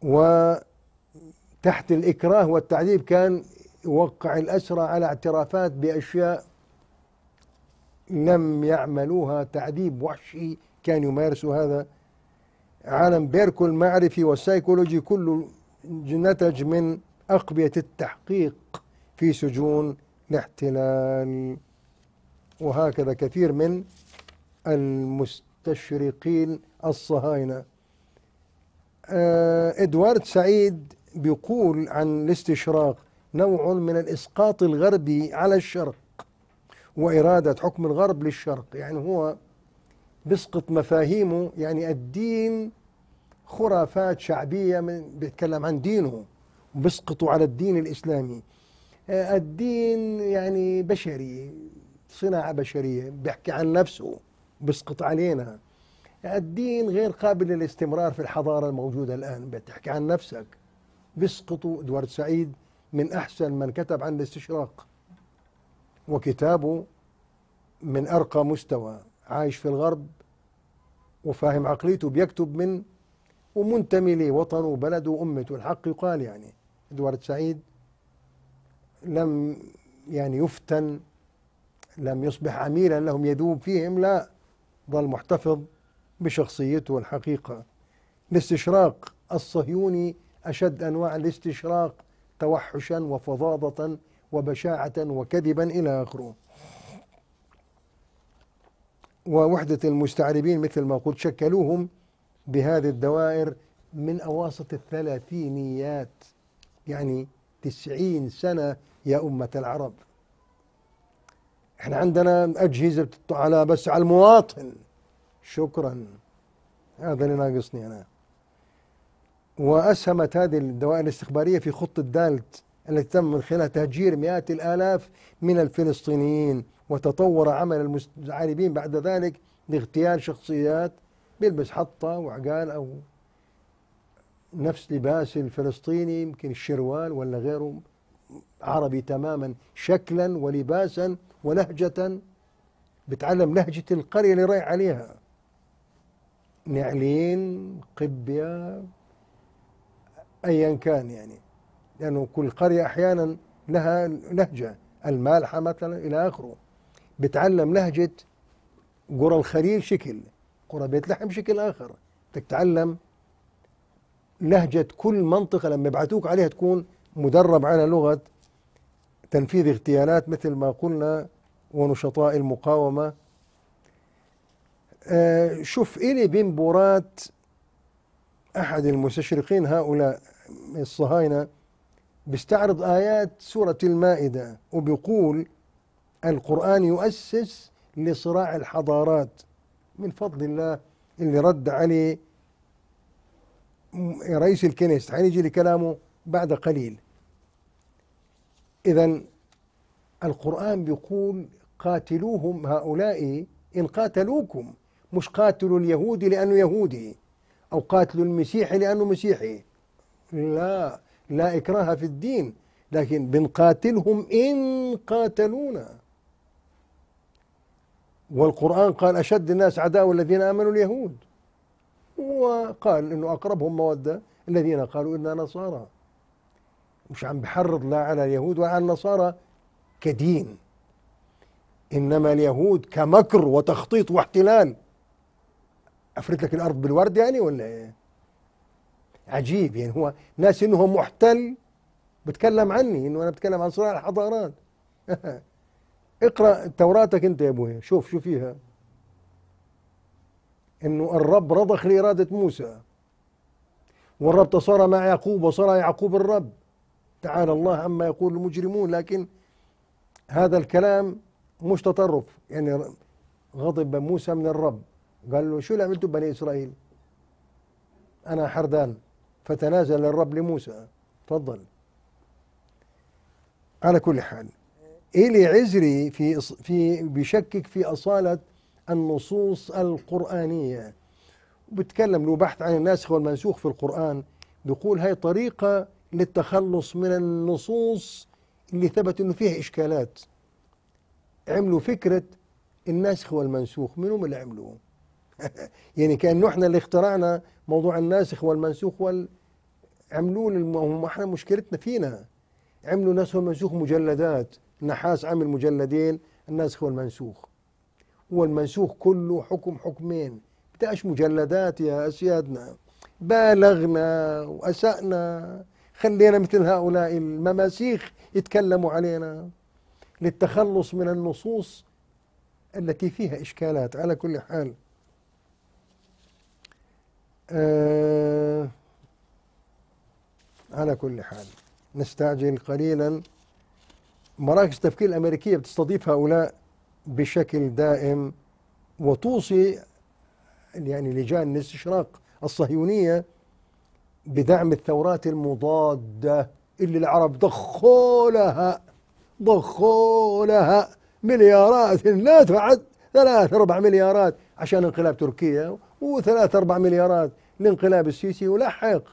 S1: وتحت الإكراه والتعذيب كان يوقع الأسرى على اعترافات بأشياء لم يعملوها تعذيب وحشي كان يمارس هذا عالم بيركو المعرفي والسيكولوجي كله نتج من أقبية التحقيق في سجون الاحتلال وهكذا كثير من المستشرقين الصهاينة آه، إدوارد سعيد بيقول عن الاستشراق نوع من الإسقاط الغربي على الشرق وإرادة حكم الغرب للشرق يعني هو بيسقط مفاهيمه يعني الدين خرافات شعبية من بيتكلم عن دينه وبيسقطوا على الدين الإسلامي آه، الدين يعني بشري صناعة بشرية بيحكي عن نفسه بيسقط علينا الدين غير قابل للاستمرار في الحضارة الموجودة الآن بتحكي عن نفسك بيسقطوا إدوارد سعيد من أحسن من كتب عن الاستشراق وكتابه من أرقى مستوى عايش في الغرب وفاهم عقليته بيكتب من ومنتمي لوطنه وبلده وأمته الحق يقال يعني إدوارد سعيد لم يعني يفتن لم يصبح عميلا لهم يذوب فيهم لا ظل محتفظ بشخصيته الحقيقة الاستشراق الصهيوني أشد أنواع الاستشراق توحشا وفظاظة وبشاعة وكذبا إلى آخره ووحدة المستعربين مثل ما قلت شكلوهم بهذه الدوائر من أواسط الثلاثينيات يعني تسعين سنة يا أمة العرب احنا عندنا أجهزة على بس على المواطن شكرا هذا اللي ناقصني أنا وأسهمت هذه الدوائر الاستخبارية في خطة دالت التي تم من خلالها تهجير مئات الآلاف من الفلسطينيين وتطور عمل المستعربين بعد ذلك لاغتيال شخصيات بيلبس حطة وعقال أو نفس لباس الفلسطيني يمكن الشروال ولا غيره عربي تماما شكلا ولباسا ولهجة بتعلم لهجة القرية اللي رايح عليها نعلين قبية أيا كان يعني لأنه يعني كل قرية أحيانا لها لهجة المالحة مثلا إلى آخره بتعلم لهجة قرى الخليل شكل قرى بيت لحم بشكل آخر بدك تتعلم لهجة كل منطقة لما يبعثوك عليها تكون مدرب على لغة تنفيذ اغتيالات مثل ما قلنا ونشطاء المقاومة آه شوف إلي بمبورات أحد المستشرقين هؤلاء الصهاينة بيستعرض آيات سورة المائدة وبيقول القرآن يؤسس لصراع الحضارات من فضل الله اللي رد عليه رئيس الكنيست حنيجي لكلامه بعد قليل إذا القرآن بيقول قاتلوهم هؤلاء إن قاتلوكم مش قاتلوا اليهودي لأنه يهودي أو قاتلوا المسيحي لأنه مسيحي لا لا إكراه في الدين لكن بنقاتلهم إن قاتلونا والقرآن قال أشد الناس عداوة الذين آمنوا اليهود وقال أنه أقربهم مودة الذين قالوا إنا نصارى مش عم بحرض لا على اليهود ولا على النصارى كدين إنما اليهود كمكر وتخطيط واحتلال أفرت لك الأرض بالورد يعني ولا إيه؟ عجيب يعني هو ناس إنهم محتل بتكلم عني إنه أنا بتكلم عن صراع الحضارات [LAUGHS] اقرأ توراتك أنت يا أبويا شوف شو فيها إنه الرب رضخ لإرادة موسى والرب تصارى مع يعقوب وصار يعقوب الرب تعالى الله عما يقول المجرمون لكن هذا الكلام مش تطرف يعني غضب موسى من الرب قال له شو اللي عملته بني إسرائيل أنا حردان فتنازل الرب لموسى تفضل على كل حال إلي عزري في في بيشكك في أصالة النصوص القرآنية بتكلم لو بحث عن الناسخ والمنسوخ في القرآن بيقول هاي طريقة للتخلص من النصوص اللي ثبت انه فيها اشكالات عملوا فكرة الناسخ والمنسوخ من هم اللي عملوه [LAUGHS] يعني كأنه احنا اللي اخترعنا موضوع الناسخ والمنسوخ وال عملوا احنا مشكلتنا فينا عملوا ناسخ والمنسوخ مجلدات النحاس عمل مجلدين الناسخ والمنسوخ والمنسوخ كله حكم حكمين بتاعش مجلدات يا أسيادنا بالغنا وأسأنا خلينا مثل هؤلاء المماسيخ يتكلموا علينا للتخلص من النصوص التي فيها إشكالات على كل حال آه على كل حال نستعجل قليلا مراكز التفكير الأمريكية بتستضيف هؤلاء بشكل دائم وتوصي يعني لجان الاستشراق الصهيونية بدعم الثورات المضادة اللي العرب ضخوا لها ضخوا لها مليارات لا تعد ثلاث أربع مليارات عشان انقلاب تركيا وثلاث أربع مليارات لانقلاب السيسي ولحق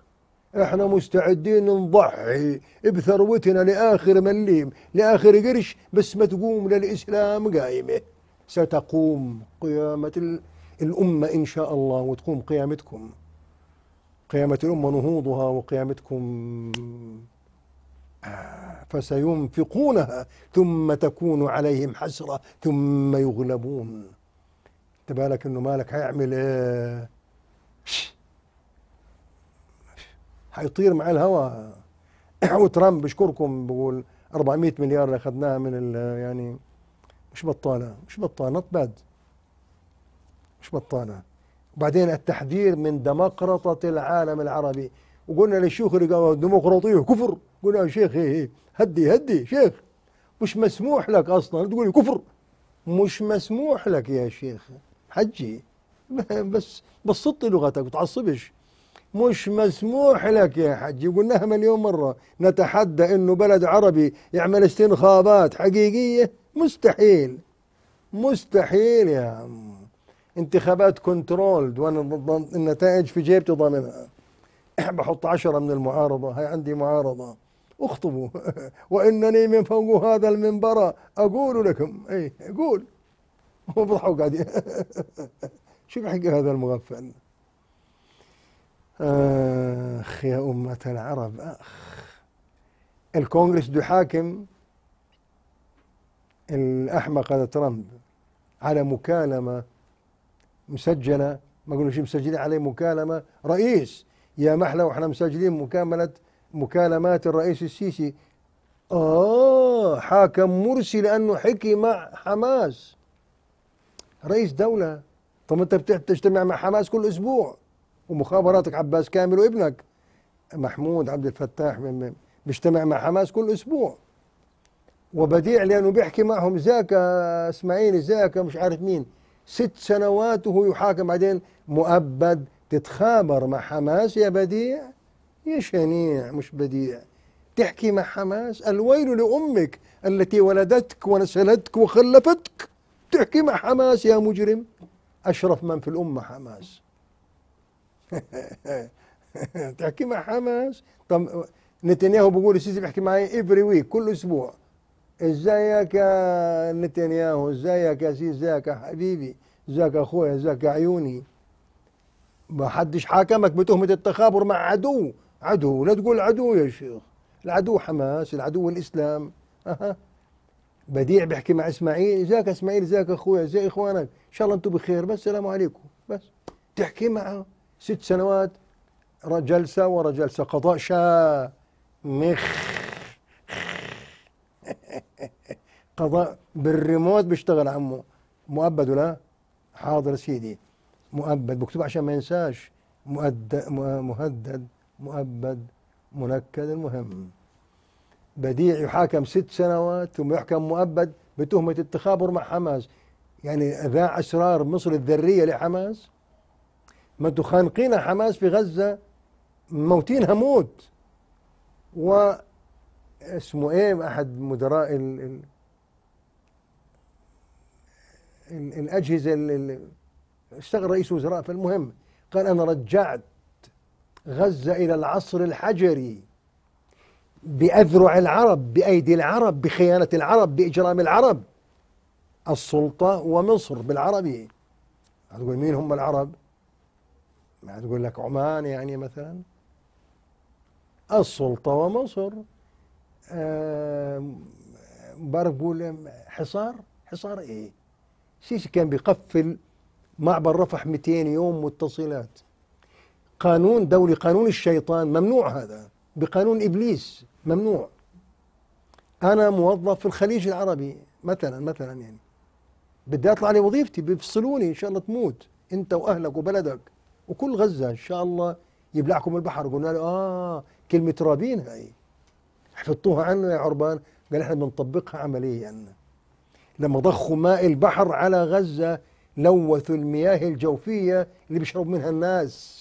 S1: احنا مستعدين نضحي بثروتنا لاخر مليم لاخر قرش بس ما تقوم للاسلام قايمه ستقوم قيامه الامه ان شاء الله وتقوم قيامتكم قيامه الامه نهوضها وقيامتكم آه، فسينفقونها ثم تكون عليهم حسرة ثم يغلبون تبالك انه مالك هيعمل ايه حيطير مع الهواء [CLEARS THROAT] وترامب بشكركم بقول 400 مليار اللي اخذناها من يعني مش بطاله مش بطاله نوت باد مش بطاله وبعدين التحذير من دمقرطه العالم العربي وقلنا للشيوخ اللي قالوا الديمقراطيه كفر قلنا يا شيخ هي إيه، إيه، هي هدي هدي شيخ مش مسموح لك اصلا تقول كفر مش مسموح لك يا شيخ حجي [LAUGHS] بس بسط لغتك ما تعصبش مش مسموح لك يا حجي قلناها مليون مرة نتحدى انه بلد عربي يعمل استنخابات حقيقية مستحيل مستحيل يا عم انتخابات كنترولد وانا النتائج في جيبتي ضامنها [COUGHS] بحط عشرة من المعارضة هي عندي معارضة اخطبوا [LAUGHS] وانني من فوق هذا المنبر اقول لكم اي قول هو بضحك قاعد [LAUGHS] شو بحكي هذا المغفل آخ يا أمة العرب آخ الكونغرس يحاكم الأحمق هذا ترامب على مكالمة مسجلة ما شيء مسجلين عليه مكالمة رئيس يا محلى وإحنا مسجلين مكاملة مكالمات الرئيس السيسي آه حاكم مرسي لأنه حكي مع حماس رئيس دولة طب أنت بتجتمع مع حماس كل أسبوع ومخابراتك عباس كامل وابنك محمود عبد الفتاح بيجتمع مع حماس كل اسبوع وبديع لانه بيحكي معهم ذاك اسماعيل ذاك مش عارف مين ست سنوات وهو يحاكم بعدين مؤبد تتخابر مع حماس يا بديع يا شنيع مش بديع تحكي مع حماس الويل لأمك التي ولدتك ونسلتك وخلفتك تحكي مع حماس يا مجرم أشرف من في الأمة حماس [LAUGHS] تحكي مع حماس طب نتنياهو بيقول السيسي بيحكي معي افري ويك كل اسبوع ازيك يا نتنياهو ازيك يا سيسي ازيك يا حبيبي ازيك يا اخويا ازيك يا عيوني ما حدش حاكمك بتهمة التخابر مع عدو عدو لا تقول عدو يا شيخ العدو حماس العدو الإسلام اها بديع بيحكي مع إسماعيل ازيك يا إسماعيل ازيك أخويا ازي إخوانك إن شاء الله أنتم بخير بس السلام عليكم بس تحكي معه ست سنوات جلسة ورا جلسة قضاء مخ [LAUGHS] قضاء بالريموت بيشتغل عمه مؤبد ولا حاضر سيدي مؤبد بكتب عشان ما ينساش مهدد مؤبد منكد المهم بديع يحاكم ست سنوات ثم يحكم مؤبد بتهمة التخابر مع حماس يعني ذاع أسرار مصر الذرية لحماس ما تخانقين حماس في غزة موتين هموت و اسمه ايه احد مدراء ال الاجهزة اللي اشتغل رئيس وزراء فالمهم قال انا رجعت غزة الى العصر الحجري بأذرع العرب بأيدي العرب بخيانة العرب بإجرام العرب السلطة ومصر بالعربي هتقول مين هم العرب؟ ما تقول لك عمان يعني مثلا السلطة ومصر آه، مبارك بقول حصار حصار ايه سيسي كان بيقفل معبر رفح 200 يوم متصلات قانون دولي قانون الشيطان ممنوع هذا بقانون ابليس ممنوع انا موظف في الخليج العربي مثلا مثلا يعني بدي اطلع لوظيفتي بيفصلوني ان شاء الله تموت انت واهلك وبلدك وكل غزة إن شاء الله يبلعكم البحر قلنا له آه كلمة رابين هاي حفظتوها عنا يا عربان قال احنا بنطبقها عمليا لما ضخوا ماء البحر على غزة لوثوا المياه الجوفية اللي بيشرب منها الناس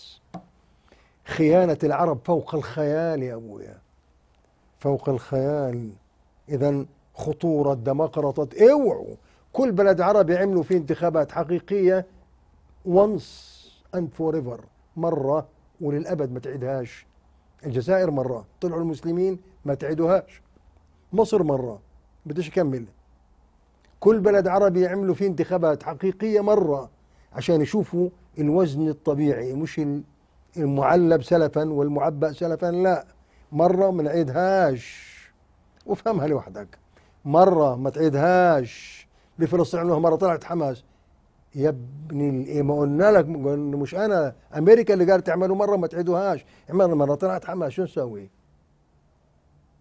S1: خيانة العرب فوق الخيال يا أبويا فوق الخيال إذا خطورة دمقرطة اوعوا كل بلد عربي عملوا فيه انتخابات حقيقية once اند فور ايفر مره وللابد ما تعيدهاش الجزائر مره طلعوا المسلمين ما تعيدوهاش مصر مره بديش اكمل كل بلد عربي عملوا فيه انتخابات حقيقيه مره عشان يشوفوا الوزن الطبيعي مش المعلب سلفا والمعبأ سلفا لا مرة ما نعيدهاش وافهمها لوحدك مرة ما تعيدهاش بفلسطين عملوها مرة طلعت حماس يا ابن إيه، ما قلنا لك مش انا امريكا اللي قالت تعملوا مره ما تعيدوهاش اعملوا مره طلعت حماس شو نسوي؟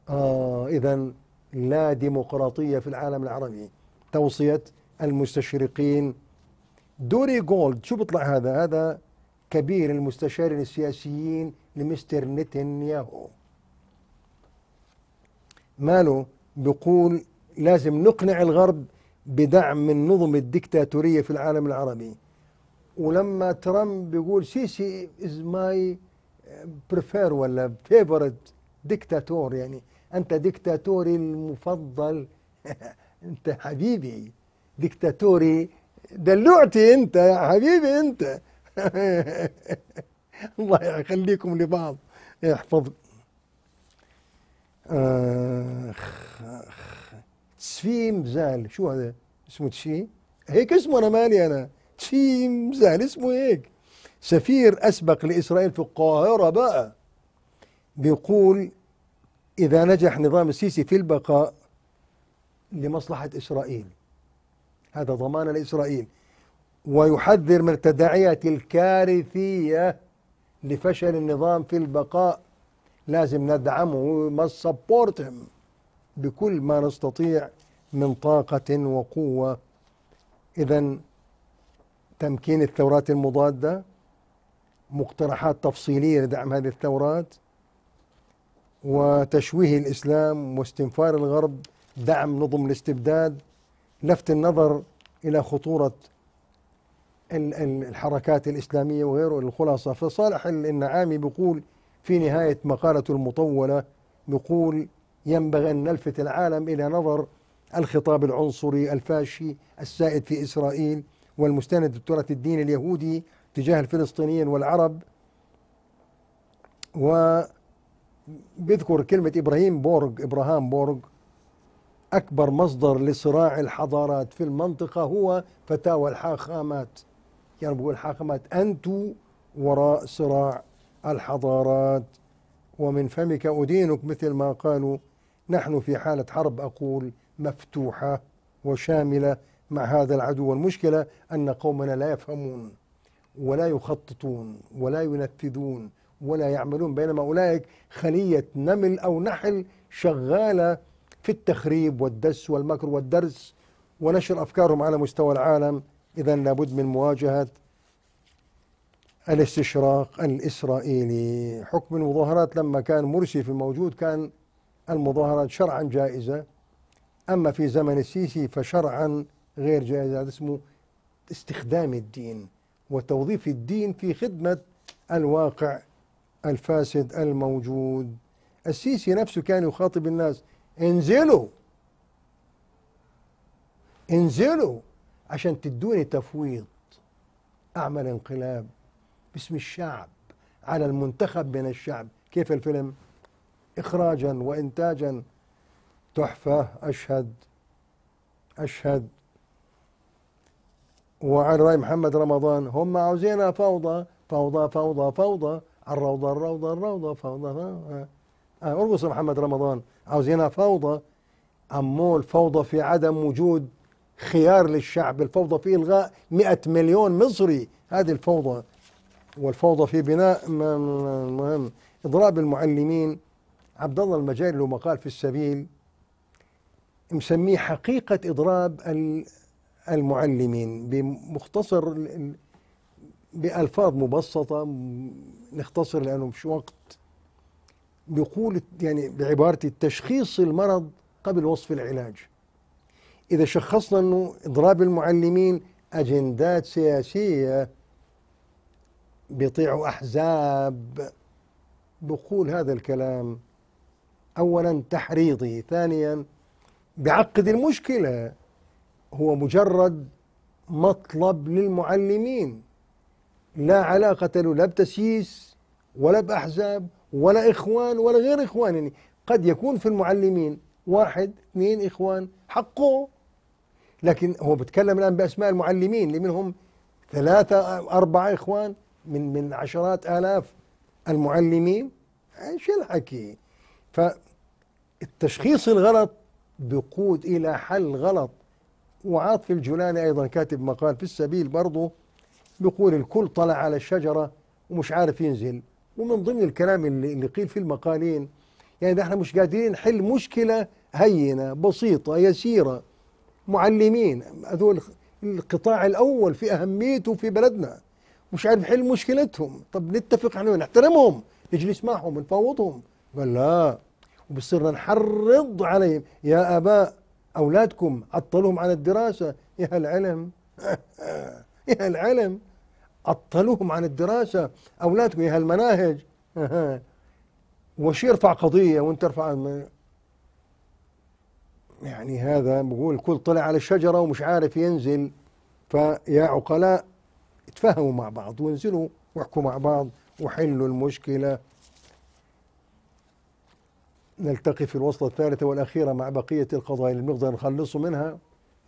S1: اه اذا لا ديمقراطيه في العالم العربي توصيه المستشرقين دوري جولد شو بيطلع هذا؟ هذا كبير المستشارين السياسيين لمستر نتنياهو ماله بيقول لازم نقنع الغرب بدعم النظم الدكتاتورية في العالم العربي ولما ترامب بيقول سيسي از ماي بريفير ولا فيفورت دكتاتور يعني انت دكتاتوري المفضل [LAUGHS] انت حبيبي دكتاتوري دلوعتي انت يا حبيبي انت [LAUGHS] الله يخليكم لبعض يحفظ آخ آه، آخ تسفيم زال شو هذا اسمه تسفيم هيك اسمه أنا مالي أنا تسفيم زال اسمه هيك سفير أسبق لإسرائيل في القاهرة بقى بيقول إذا نجح نظام السيسي في البقاء لمصلحة إسرائيل هذا ضمان لإسرائيل ويحذر من التداعيات الكارثية لفشل النظام في البقاء لازم ندعمه must support him بكل ما نستطيع من طاقة وقوة إذا تمكين الثورات المضادة مقترحات تفصيلية لدعم هذه الثورات وتشويه الإسلام واستنفار الغرب دعم نظم الاستبداد لفت النظر إلى خطورة الحركات الإسلامية وغيره الخلاصة فصالح النعامي بيقول في نهاية مقالته المطولة بيقول ينبغي أن نلفت العالم إلى نظر الخطاب العنصري الفاشي السائد في إسرائيل والمستند بتراث الدين اليهودي تجاه الفلسطينيين والعرب و بيذكر كلمة إبراهيم بورغ إبراهام بورغ أكبر مصدر لصراع الحضارات في المنطقة هو فتاوى الحاخامات يعني بقول الحاخامات أنت وراء صراع الحضارات ومن فمك أدينك مثل ما قالوا نحن في حالة حرب أقول مفتوحة وشاملة مع هذا العدو المشكلة أن قومنا لا يفهمون ولا يخططون ولا ينفذون ولا يعملون بينما أولئك خلية نمل أو نحل شغالة في التخريب والدس والمكر والدرس ونشر أفكارهم على مستوى العالم إذا لابد من مواجهة الاستشراق الإسرائيلي حكم المظاهرات لما كان مرسي في الموجود كان المظاهرات شرعا جائزة أما في زمن السيسي فشرعا غير جائزة هذا اسمه استخدام الدين وتوظيف الدين في خدمة الواقع الفاسد الموجود السيسي نفسه كان يخاطب الناس انزلوا انزلوا عشان تدوني تفويض أعمل انقلاب باسم الشعب على المنتخب من الشعب كيف الفيلم؟ إخراجا وإنتاجا تحفة أشهد أشهد وعن رأي محمد رمضان هم عاوزين فوضى فوضى فوضى فوضى الروضة الروضة الروضة فوضى فوضى آه، ارقص محمد رمضان عاوزينها فوضى أمول فوضى في عدم وجود خيار للشعب الفوضى في إلغاء مئة مليون مصري هذه الفوضى والفوضى في بناء المهم إضراب المعلمين عبد الله المجاري له مقال في السبيل مسميه حقيقة إضراب المعلمين بمختصر بألفاظ مبسطة نختصر لأنه مش وقت بيقول يعني بعبارة تشخيص المرض قبل وصف العلاج إذا شخصنا أنه إضراب المعلمين أجندات سياسية بيطيعوا أحزاب بقول هذا الكلام أولا تحريضي ثانيا بعقد المشكلة هو مجرد مطلب للمعلمين لا علاقة له لا بتسييس ولا بأحزاب ولا إخوان ولا غير إخوان يعني قد يكون في المعلمين واحد اثنين إخوان حقه لكن هو بتكلم الآن بأسماء المعلمين اللي منهم ثلاثة أربعة إخوان من من عشرات آلاف المعلمين ايش الحكي فالتشخيص الغلط بقود إلى حل غلط وعاطف الجولاني أيضا كاتب مقال في السبيل برضه بيقول الكل طلع على الشجرة ومش عارف ينزل ومن ضمن الكلام اللي, اللي قيل في المقالين يعني احنا مش قادرين نحل مشكلة هينة بسيطة يسيرة معلمين هذول القطاع الأول في أهميته في بلدنا مش عارف نحل مشكلتهم طب نتفق احنا نحترمهم نجلس معهم نفاوضهم قال لا وبصيرنا نحرض عليهم يا اباء اولادكم عطلوهم عن الدراسه يا العلم [LAUGHS] يا العلم عطلوهم عن الدراسه اولادكم يا المناهج [LAUGHS] وش يرفع قضيه وانت ترفع يعني هذا بقول الكل طلع على الشجره ومش عارف ينزل فيا عقلاء تفهموا مع بعض وانزلوا واحكوا مع بعض وحلوا المشكله نلتقي في الوصلة الثالثة والأخيرة مع بقية القضايا اللي بنقدر نخلصه منها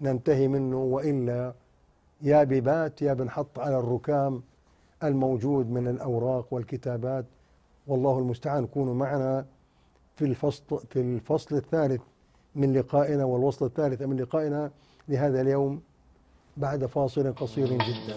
S1: ننتهي منه وإلا يا ببات يا بنحط على الركام الموجود من الأوراق والكتابات والله المستعان كونوا معنا في الفصل في الفصل الثالث من لقائنا والوصلة الثالثة من لقائنا لهذا اليوم بعد فاصل قصير جدا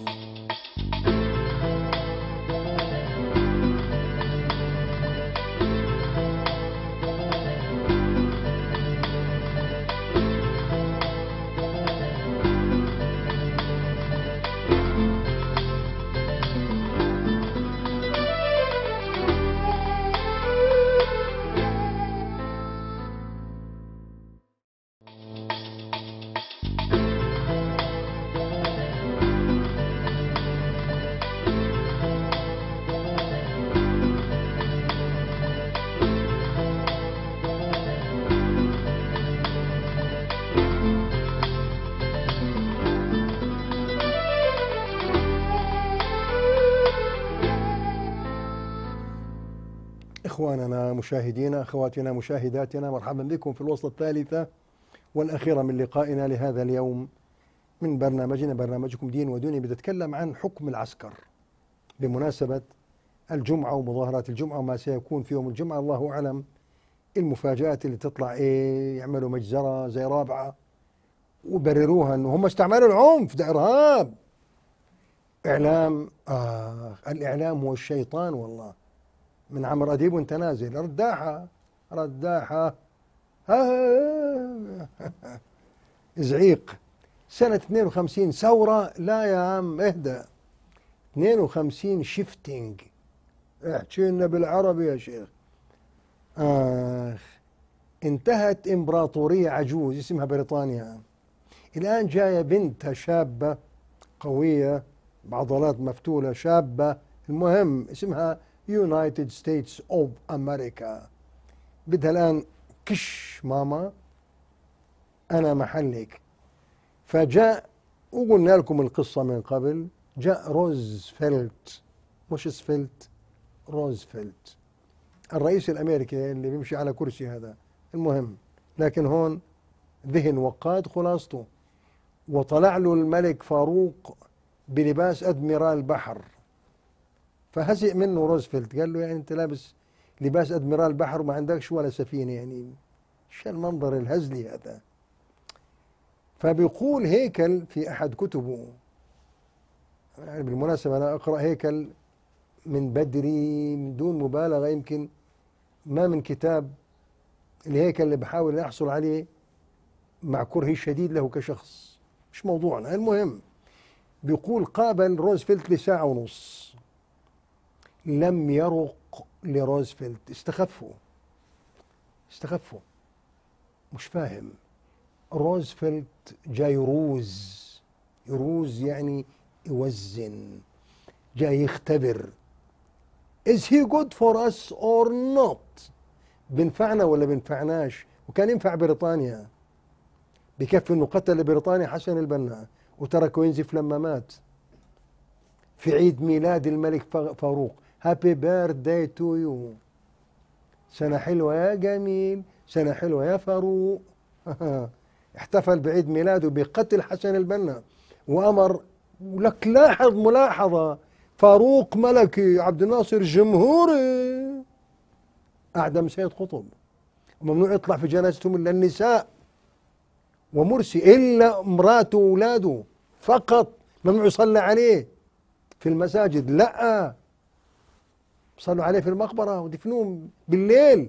S1: مشاهدينا أخواتنا مشاهداتنا مرحبا بكم في الوصلة الثالثة والأخيرة من لقائنا لهذا اليوم من برنامجنا برنامجكم دين ودنيا بتتكلم عن حكم العسكر بمناسبة الجمعة ومظاهرات الجمعة وما سيكون في يوم الجمعة الله أعلم المفاجآت اللي تطلع إيه يعملوا مجزرة زي رابعة وبرروها أنه هم استعملوا العنف ده إرهاب إعلام آه الإعلام هو الشيطان والله من عمرو أديب وانت نازل رداحة رداحة إزعيق سنة 52 ثورة لا يا عم اهدى 52 شيفتنج احكي لنا بالعربي يا شيخ آخ انتهت إمبراطورية عجوز اسمها بريطانيا الآن جاية بنتها شابة قوية بعضلات مفتولة شابة المهم اسمها United States of America بدها الآن كش ماما أنا محلك فجاء وقلنا لكم القصة من قبل جاء روزفلت مش سفلت روزفلت الرئيس الأمريكي اللي بيمشي على كرسي هذا المهم لكن هون ذهن وقاد خلاصته وطلع له الملك فاروق بلباس أدميرال بحر فهزئ منه روزفلت قال له يعني انت لابس لباس ادميرال بحر وما عندكش ولا سفينه يعني شو المنظر الهزلي هذا فبيقول هيكل في احد كتبه يعني بالمناسبه انا اقرا هيكل من بدري من دون مبالغه يمكن ما من كتاب الهيكل اللي بحاول احصل عليه مع كرهي الشديد له كشخص مش موضوعنا المهم بيقول قابل روزفلت لساعه ونص لم يرق لروزفلت استخفوا استخفوا مش فاهم روزفلت جاي يروز يروز يعني يوزن جاي يختبر is he good for us or not بنفعنا ولا بنفعناش وكان ينفع بريطانيا بكفي انه قتل بريطانيا حسن البنا وتركه ينزف لما مات في عيد ميلاد الملك فاروق هابي بيرثداي تو يو سنة حلوة يا جميل سنة حلوة يا فاروق [LAUGHS] احتفل بعيد ميلاده بقتل حسن البنا وأمر لك لاحظ ملاحظة فاروق ملكي عبد الناصر جمهوري أعدم سيد قطب ممنوع يطلع في جنازتهم إلا النساء ومرسي إلا امراته وأولاده فقط ممنوع يصلى عليه في المساجد لا صلوا عليه في المقبرة ودفنوه بالليل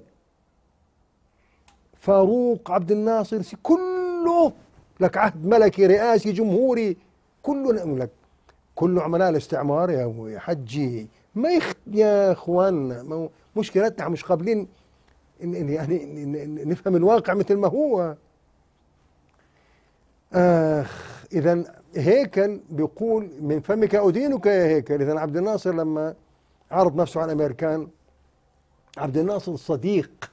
S1: فاروق عبد الناصر كله لك عهد ملكي رئاسي جمهوري كله لك كله عملاء الاستعمار يا حجي ما يخ... يا اخواننا مشكلتنا مش قابلين يعني نفهم الواقع مثل ما هو اخ اذا هيكل بيقول من فمك ادينك يا هيكل اذا عبد الناصر لما عرض نفسه على الامريكان عبد الناصر صديق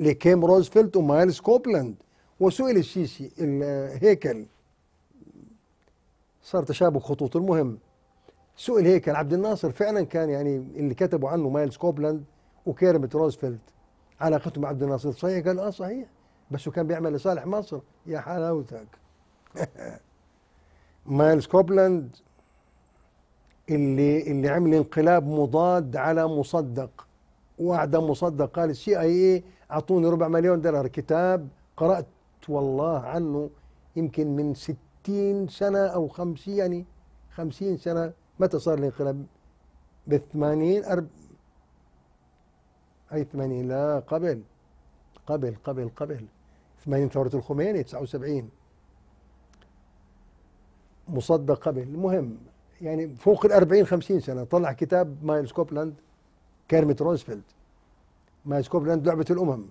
S1: لكيم روزفلت ومايلز كوبلاند وسئل السيسي الهيكل صار تشابك خطوط المهم سئل هيكل عبد الناصر فعلا كان يعني اللي كتبوا عنه مايلز كوبلاند وكيرمت روزفلت علاقته مع عبد الناصر صحيح قال اه صحيح بس هو كان بيعمل لصالح مصر يا حلاوتك [LAUGHS] مايلز كوبلاند اللي اللي عمل انقلاب مضاد على مصدق وعد مصدق قال السي اي اي اعطوني ربع مليون دولار كتاب قرات والله عنه يمكن من 60 سنه او 50 يعني 50 سنه متى صار الانقلاب بال 80 أرب... اي 80 لا قبل قبل قبل قبل 80 ثوره الخميني 79 مصدق قبل المهم يعني فوق ال 40 50 سنه طلع كتاب مايل سكوبلاند كيرمت رونسفيلد مايل سكوبلاند لعبه الامم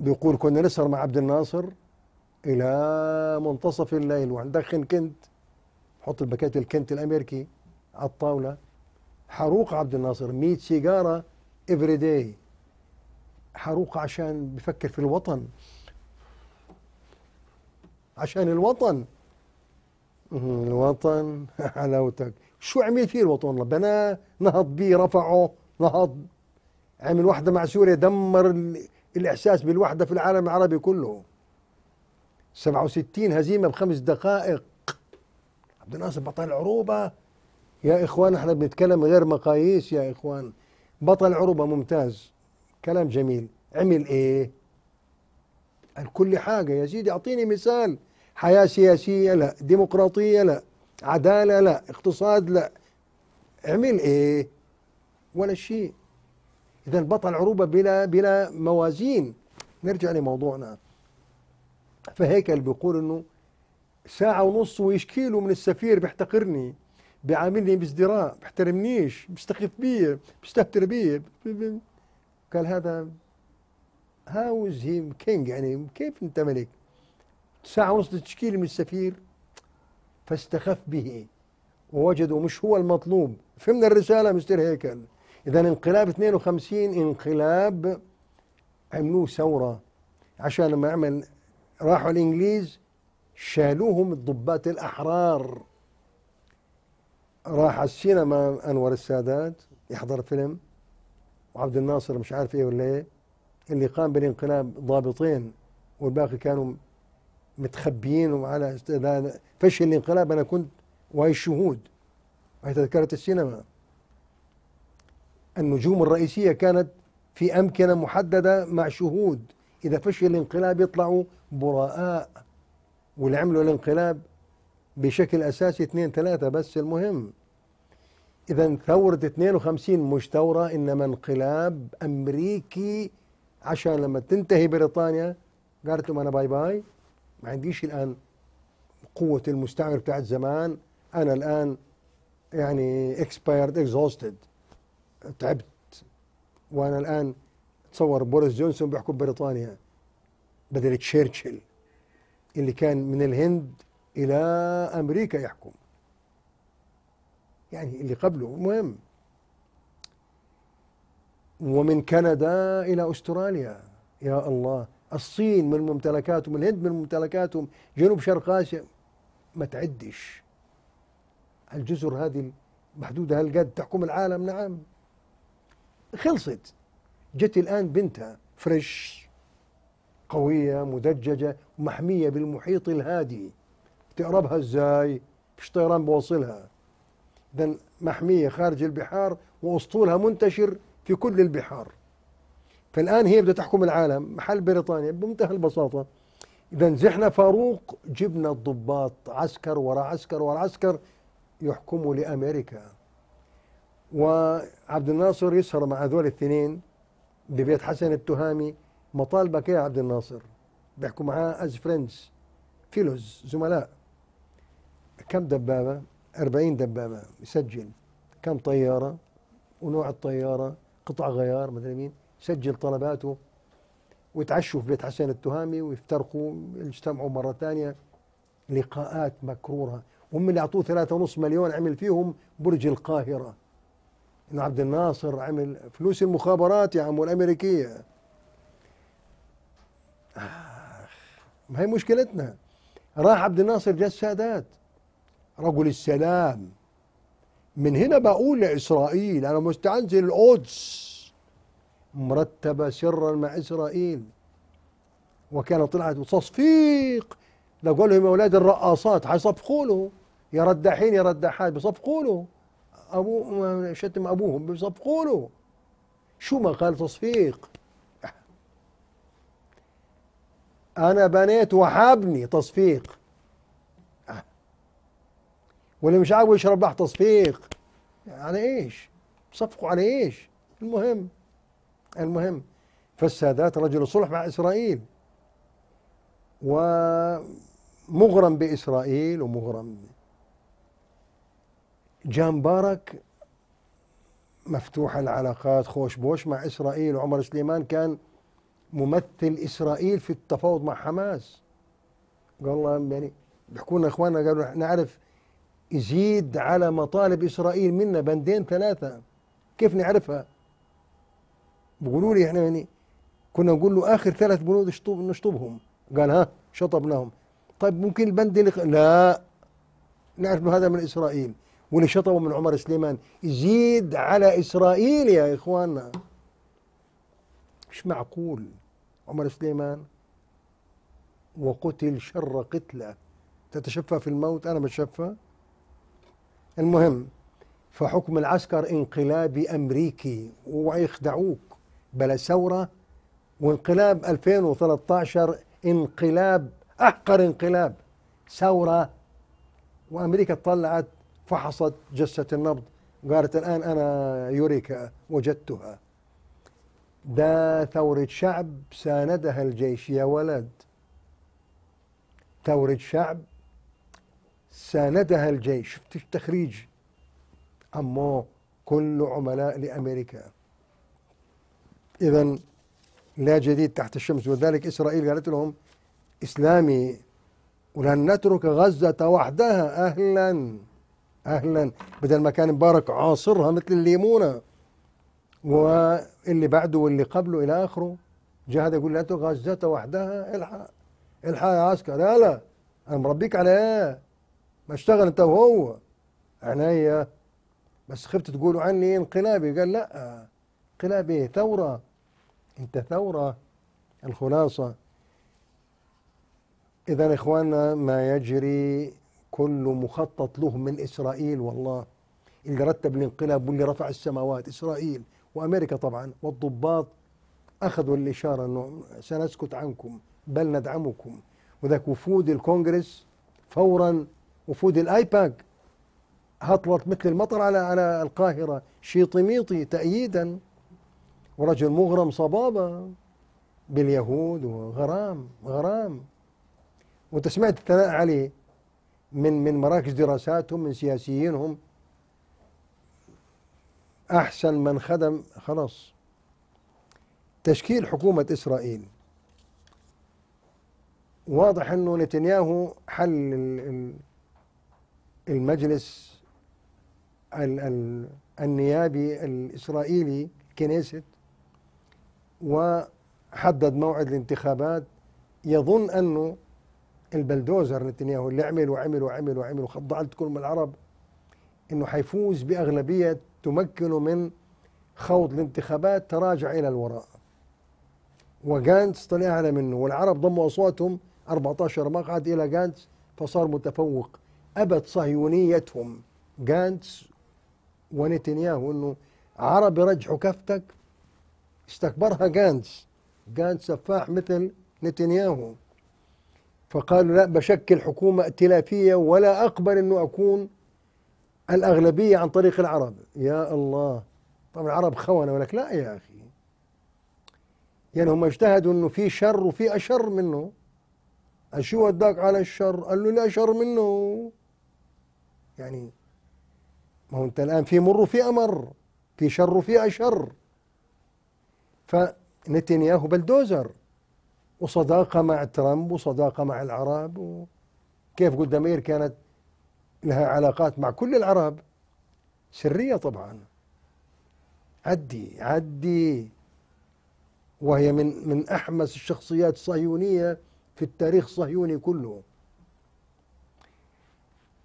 S1: بيقول كنا نسهر مع عبد الناصر الى منتصف الليل وندخن كنت حط الباكيت الكنت الامريكي على الطاوله حروق عبد الناصر 100 سيجاره افري داي حروق عشان بفكر في الوطن عشان الوطن الوطن [LAUGHS] حلاوتك شو عمل فيه الوطن الله بناه نهض بيه رفعه نهض عمل وحده مع سوريا دمر الاحساس بالوحده في العالم العربي كله 67 هزيمه بخمس دقائق عبد الناصر بطل عروبه يا اخوان احنا بنتكلم غير مقاييس يا اخوان بطل عروبه ممتاز كلام جميل عمل ايه؟ قال كل حاجه يا سيدي اعطيني مثال حياة سياسية لا ديمقراطية لا عدالة لا اقتصاد لا عمل ايه ولا شيء اذا بطل عروبة بلا بلا موازين نرجع لموضوعنا فهيكل بيقول انه ساعة ونص ويشكيله من السفير بيحتقرني بيعاملني بازدراء بيحترمنيش بيستخف بي بيستهتر بي قال هذا هاوز هي كينج يعني كيف انت ملك ساعة ونص تشكيل من السفير فاستخف به ووجدوا مش هو المطلوب فهمنا الرسالة مستر هيكل إذا انقلاب 52 انقلاب عملوه ثورة عشان لما يعمل راحوا الإنجليز شالوهم الضباط الأحرار راح على السينما أنور السادات يحضر فيلم وعبد الناصر مش عارف إيه ولا إيه اللي قام بالانقلاب ضابطين والباقي كانوا متخبيين وعلى فشل الانقلاب انا كنت وهي الشهود وهي تذكره السينما النجوم الرئيسيه كانت في امكنه محدده مع شهود اذا فشل الانقلاب يطلعوا براء واللي عملوا الانقلاب بشكل اساسي اثنين ثلاثه بس المهم اذا ثوره 52 مش ثوره انما انقلاب امريكي عشان لما تنتهي بريطانيا قالت لهم انا باي باي ما عنديش الآن قوة المستعمر بتاعت زمان أنا الآن يعني اكسبيرد اكزوستد تعبت وأنا الآن تصور بوريس جونسون بيحكم بريطانيا بدل تشرشل اللي كان من الهند إلى أمريكا يحكم يعني اللي قبله مهم ومن كندا إلى أستراليا يا الله الصين من ممتلكاتهم الهند من ممتلكاتهم جنوب شرق آسيا ما تعدش الجزر هذه محدودة هالقد تحكم العالم نعم خلصت جت الآن بنتها فريش قوية مدججة محمية بالمحيط الهادي تقربها ازاي مش طيران بوصلها إذا محمية خارج البحار وأسطولها منتشر في كل البحار فالآن هي بدها تحكم العالم محل بريطانيا بمنتهى البساطة إذا نزحنا فاروق جبنا الضباط عسكر ورا عسكر ورا عسكر يحكموا لأمريكا وعبد الناصر يسهر مع هذول الاثنين ببيت حسن التهامي مطالبك يا عبد الناصر بيحكوا معاه از فريندز فيلوز زملاء كم دبابة 40 دبابة يسجل كم طيارة ونوع الطيارة قطع غيار مدري مين سجل طلباته ويتعشوا في بيت حسين التهامي ويفترقوا يجتمعوا مرة ثانية لقاءات مكرورة هم اللي أعطوه ثلاثة ونص مليون عمل فيهم برج القاهرة إن عبد الناصر عمل فلوس المخابرات يا الامريكية. والأمريكية ما هي مشكلتنا راح عبد الناصر جاء السادات رجل السلام من هنا بقول لإسرائيل أنا مستعنزل القدس مرتبة سرا مع إسرائيل وكان طلعت تصفيق لو قال لهم أولاد الرقاصات حيصفقوا له يا رداحين يا رداحات بيصفقوا له أبوه شتم أبوهم بيصفقوا له شو ما قال تصفيق أنا بنيت وحابني تصفيق واللي مش عاوز يشرب بحر تصفيق على يعني ايش؟ صفقوا على ايش؟ المهم المهم فالسادات رجل صلح مع إسرائيل ومغرم بإسرائيل ومغرم جان مبارك مفتوح العلاقات خوش بوش مع إسرائيل وعمر سليمان كان ممثل إسرائيل في التفاوض مع حماس قال الله يعني بيحكوا لنا إخواننا قالوا نعرف يزيد على مطالب إسرائيل منا بندين ثلاثة كيف نعرفها بيقولوا لي احنا يعني كنا نقول له اخر ثلاث بنود شطب نشطبهم قال ها شطبناهم طيب ممكن البند اللي لا نعرف انه هذا من اسرائيل واللي شطبه من عمر سليمان يزيد على اسرائيل يا اخواننا مش معقول عمر سليمان وقتل شر قتله تتشفى في الموت انا بتشفى المهم فحكم العسكر انقلابي امريكي ويخدعوك بلا ثورة وانقلاب 2013 انقلاب أحقر انقلاب ثورة وأمريكا طلعت فحصت جثة النبض قالت الآن أنا يوريكا وجدتها ده ثورة شعب ساندها الجيش يا ولد ثورة شعب ساندها الجيش شفت التخريج أمو كل عملاء لأمريكا إذا لا جديد تحت الشمس ولذلك إسرائيل قالت لهم إسلامي ولن نترك غزة وحدها أهلا أهلا بدل ما كان مبارك عاصرها مثل الليمونة واللي بعده واللي قبله إلى آخره هذا يقول لا تترك غزة وحدها الحق الحق يا عسكر لا لا أنا مربيك على إيه ما اشتغل أنت وهو عينيا بس خفت تقولوا عني انقلابي قال لا انقلاب ايه ثورة انت ثورة الخلاصة اذا اخواننا ما يجري كله مخطط له من اسرائيل والله اللي رتب الانقلاب واللي رفع السماوات اسرائيل وامريكا طبعا والضباط اخذوا الاشاره انه سنسكت عنكم بل ندعمكم وذاك وفود الكونغرس فورا وفود الايباك هطلت مثل المطر على على القاهره شيطميطي تأييدا ورجل مغرم صبابة باليهود وغرام غرام وانت سمعت الثناء عليه من من مراكز دراساتهم من سياسيينهم احسن من خدم خلاص تشكيل حكومة اسرائيل واضح انه نتنياهو حل المجلس النيابي الاسرائيلي كنيست وحدد موعد الانتخابات يظن أنه البلدوزر نتنياهو اللي عمل وعمل وعمل وعمل وخضعت كل من العرب انه حيفوز باغلبيه تمكنه من خوض الانتخابات تراجع الى الوراء وجانتس طلع على منه والعرب ضموا اصواتهم 14 مقعد الى جانتس فصار متفوق ابت صهيونيتهم جانتس ونتنياهو انه عرب رجحوا كفتك استكبرها جانس جانس سفاح مثل نتنياهو فقالوا لا بشكل حكومة ائتلافية ولا أقبل أنه أكون الأغلبية عن طريق العرب يا الله طبعا العرب خونة ولك لا يا أخي يعني هم اجتهدوا أنه في شر وفي أشر منه شو وداك على الشر قال له لا شر منه يعني ما هو أنت الآن في مر وفي أمر في شر وفي أشر فنتنياهو بلدوزر وصداقة مع ترامب وصداقة مع العرب وكيف قلت مير كانت لها علاقات مع كل العرب سرية طبعا عدي عدي وهي من من أحمس الشخصيات الصهيونية في التاريخ الصهيوني كله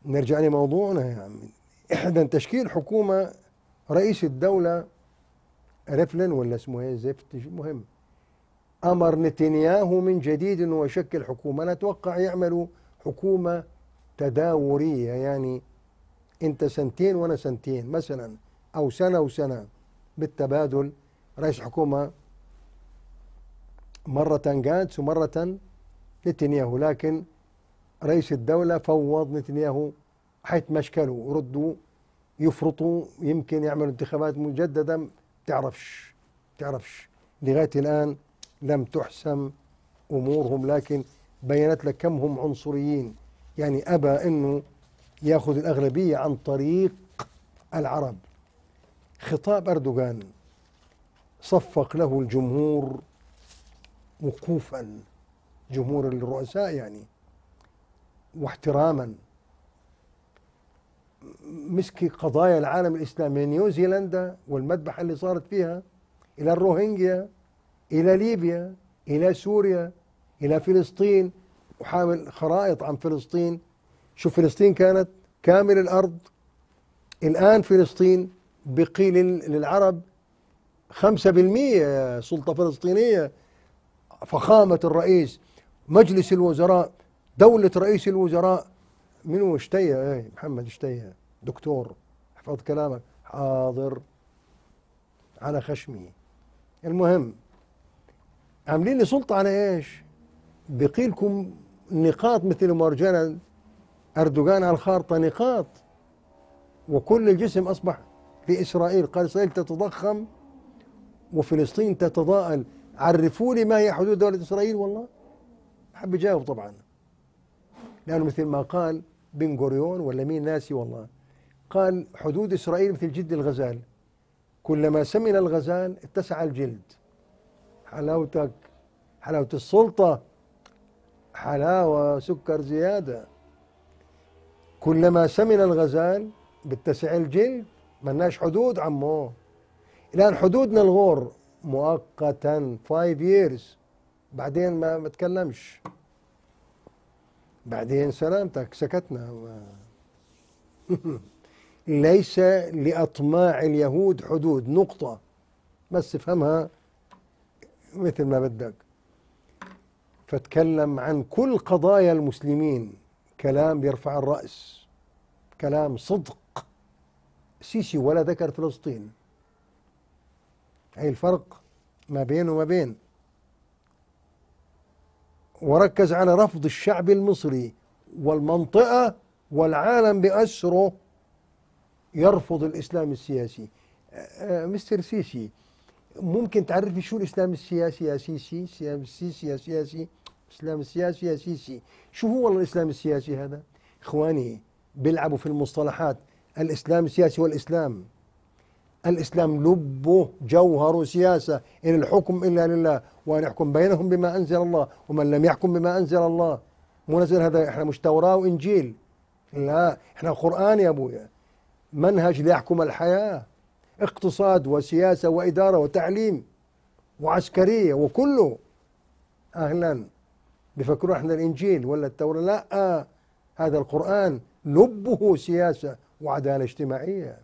S1: نرجع لموضوعنا يا عمي إحدى تشكيل حكومة رئيس الدولة ريفلن ولا اسمه ايه زفت مهم امر نتنياهو من جديد انه يشكل حكومه انا اتوقع يعملوا حكومه تداوريه يعني انت سنتين وانا سنتين مثلا او سنه وسنه بالتبادل رئيس حكومه مره جانتس ومره نتنياهو لكن رئيس الدوله فوض نتنياهو حيث مشكله ردوا يفرطوا يمكن يعملوا انتخابات مجدده تعرفش تعرفش لغاية الآن لم تحسم أمورهم لكن بينت لك كم هم عنصريين يعني أبى أنه ياخذ الأغلبية عن طريق العرب خطاب أردوغان صفق له الجمهور وقوفا جمهور الرؤساء يعني واحتراما مسكي قضايا العالم الاسلامي من نيوزيلندا والمذبحه اللي صارت فيها الى الروهينجيا الى ليبيا الى سوريا الى فلسطين وحامل خرائط عن فلسطين شوف فلسطين كانت كامل الارض الان فلسطين بقيل للعرب 5% سلطه فلسطينيه فخامه الرئيس مجلس الوزراء دوله رئيس الوزراء منو اشتيا ايه محمد اشتيا دكتور احفظ كلامك حاضر على خشمي المهم عاملين لي سلطة على ايش بقيلكم نقاط مثل مرجان أردوغان على الخارطة نقاط وكل الجسم أصبح في اسرائيل قال إسرائيل تتضخم وفلسطين تتضاءل عرفوا لي ما هي حدود دولة إسرائيل والله حب يجاوب طبعا لأنه مثل ما قال بن غوريون ولا مين ناسي والله قال حدود إسرائيل مثل جلد الغزال كلما سمن الغزال اتسع الجلد حلاوتك حلاوة السلطة حلاوة سكر زيادة كلما سمن الغزال بتسع الجلد ملناش حدود عمو الآن حدودنا الغور مؤقتا 5 years بعدين ما بتكلمش بعدين سلامتك سكتنا [LAUGHS] ليس لأطماع اليهود حدود نقطة بس افهمها مثل ما بدك فتكلم عن كل قضايا المسلمين كلام بيرفع الرأس كلام صدق سيسي ولا ذكر فلسطين هي الفرق ما بينه وما بين وركز على رفض الشعب المصري والمنطقة والعالم بأسره يرفض الإسلام السياسي آه، آه، مستر سيسي ممكن تعرفي شو الإسلام السياسي يا سيسي الإسلام السياسي يا سياسي الإسلام السياسي يا سيسي شو هو الإسلام السياسي هذا إخواني بيلعبوا في المصطلحات الإسلام السياسي والإسلام الإسلام لبه جوهر سياسة إن الحكم إلا لله وأن يحكم بينهم بما أنزل الله ومن لم يحكم بما أنزل الله مو نزل هذا إحنا مش توراة وإنجيل لا إحنا قرآن يا أبويا منهج ليحكم الحياة اقتصاد وسياسة وإدارة وتعليم وعسكرية وكله أهلا بفكروا إحنا الإنجيل ولا التوراة لا آه هذا القرآن لبه سياسة وعدالة اجتماعية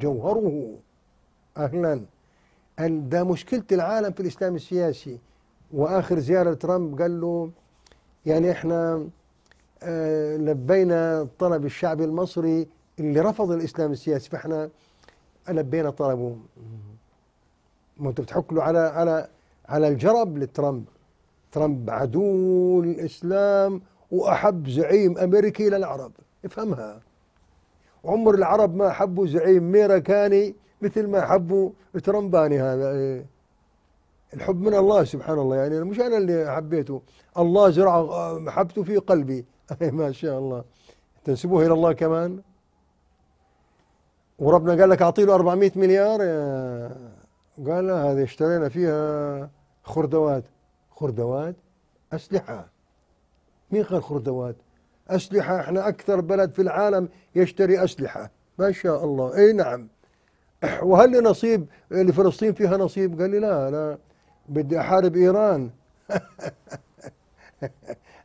S1: جوهره أهلا ده مشكلة العالم في الإسلام السياسي وآخر زيارة ترامب قال له يعني إحنا آه، لبينا طلب الشعب المصري اللي رفض الإسلام السياسي فإحنا لبينا طلبه ما أنت بتحك له على على على الجرب لترامب ترامب عدو الإسلام وأحب زعيم أمريكي للعرب افهمها عمر العرب ما حبوا زعيم ميركاني مثل ما حبوا ترمباني هذا إيه. الحب من الله سبحان الله يعني مش أنا اللي حبيته الله زرع محبته في قلبي [LAUGHS] إيه، ما شاء الله تنسبوه إلى الله كمان وربنا قال لك أعطي له 400 مليار قال لا هذه اشترينا فيها خردوات خردوات أسلحة مين قال خردوات أسلحة احنا أكثر بلد في العالم يشتري أسلحة ما شاء الله أي نعم [CLEARS THROAT] وهل نصيب لفلسطين فيها نصيب قال لي لا أنا بدي أحارب إيران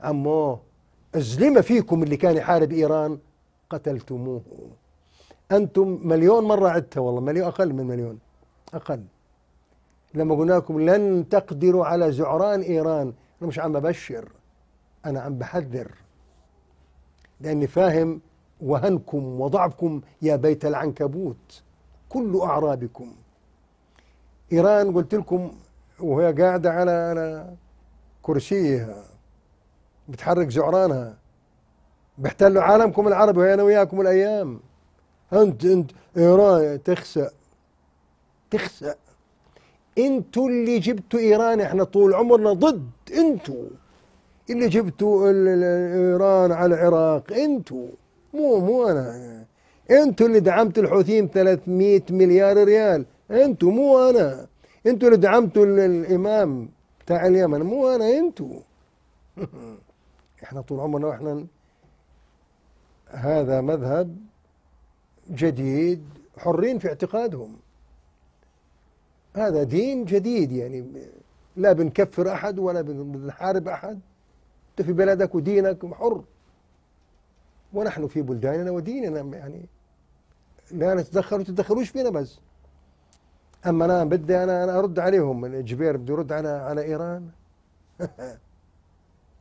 S1: عمو [LAUGHS] الزلمة فيكم اللي كان يحارب إيران قتلتموه أنتم مليون مرة عدتها والله مليون أقل من مليون أقل لما قلنا لكم لن تقدروا على زعران إيران أنا مش عم أبشر أنا عم بحذر لأن فاهم وهنكم وضعفكم يا بيت العنكبوت كل أعرابكم إيران قلت لكم وهي قاعدة على على كرسيها بتحرك زعرانها بيحتلوا عالمكم العربي أنا وياكم الأيام أنت أنت إيران تخسأ تخسأ انتوا اللي جبتوا ايران احنا طول عمرنا ضد انتوا اللي جبتوا ايران على العراق انتوا مو مو انا انتوا اللي دعمتوا الحوثيين 300 مليار ريال انتوا مو انا انتوا اللي دعمتوا الامام بتاع اليمن مو انا انتوا [LAUGHS] احنا طول عمرنا واحنا هذا مذهب جديد حرين في اعتقادهم هذا دين جديد يعني لا بنكفر احد ولا بنحارب احد أنت في بلدك ودينك حر ونحن في بلداننا وديننا يعني لا نتدخل وتتدخلوش فينا بس أما أنا بدي أنا أنا أرد عليهم الجبير بده يرد على على إيران [LAUGHS]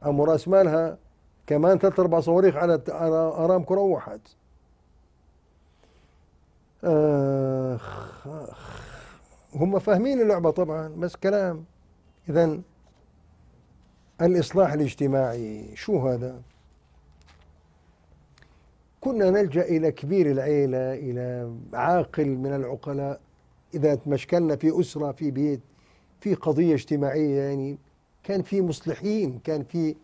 S1: أم راس مالها كمان ثلاث أربع صواريخ على أرامكو روحت آخ آخ هم فاهمين اللعبة طبعا بس كلام إذا الإصلاح الاجتماعي شو هذا؟ كنا نلجأ إلى كبير العيلة إلى عاقل من العقلاء إذا تمشكلنا في أسرة في بيت في قضية اجتماعية يعني كان في مصلحين كان في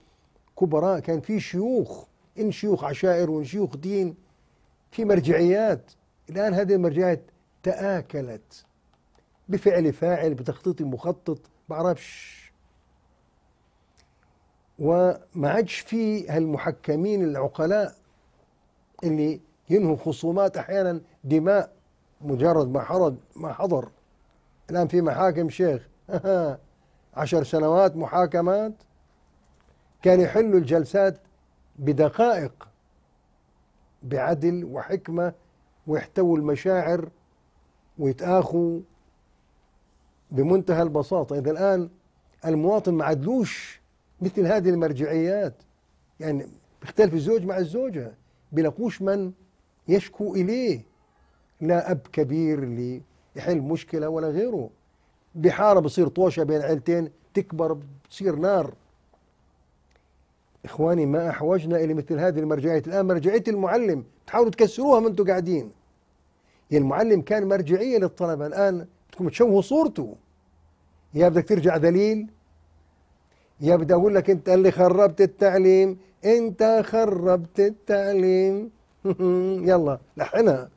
S1: كبراء كان في شيوخ إن شيوخ عشائر وإن شيوخ دين في مرجعيات الآن هذه المرجعيات تآكلت بفعل فاعل بتخطيط مخطط بعرفش وما عادش في هالمحكمين العقلاء اللي ينهوا خصومات احيانا دماء مجرد ما حضر ما حضر الان في محاكم شيخ [LAUGHS] عشر سنوات محاكمات كان يحل الجلسات بدقائق بعدل وحكمة ويحتووا المشاعر ويتآخوا بمنتهى البساطة إذا الآن المواطن ما عدلوش مثل هذه المرجعيات يعني بيختلف الزوج مع الزوجة بلاقوش من يشكو إليه لا أب كبير يحل مشكلة ولا غيره بحارة بصير طوشة بين عيلتين تكبر بتصير نار إخواني ما أحوجنا إلى مثل هذه المرجعية الآن مرجعية المعلم تحاولوا تكسروها ما أنتم قاعدين يعني المعلم كان مرجعية للطلبة الآن بدكم تشوهوا صورته يا بدك ترجع ذليل يبدأ أقول لك أنت اللي خربت التعليم أنت خربت التعليم [LAUGHS] يلا لحنها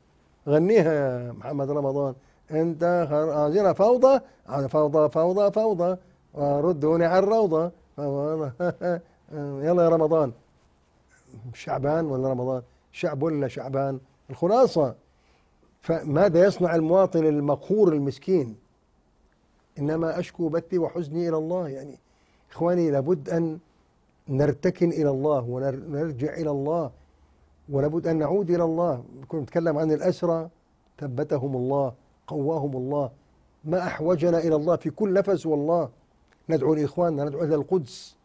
S1: غنيها يا محمد رمضان أنت خر... آه، آه، فوضى فوضى فوضى فوضى آه، ردوني على الروضة [LAUGHS] يلا يا رمضان شعبان ولا رمضان شعب ولا شعبان الخلاصة فماذا يصنع المواطن المقهور المسكين إنما أشكو بثي وحزني إلى الله يعني إخواني لابد أن نرتكن إلى الله ونرجع إلى الله ولابد أن نعود إلى الله كنا نتكلم عن الأسرى ثبتهم الله قواهم الله ما أحوجنا إلى الله في كل نفس والله ندعو لإخواننا ندعو إلى القدس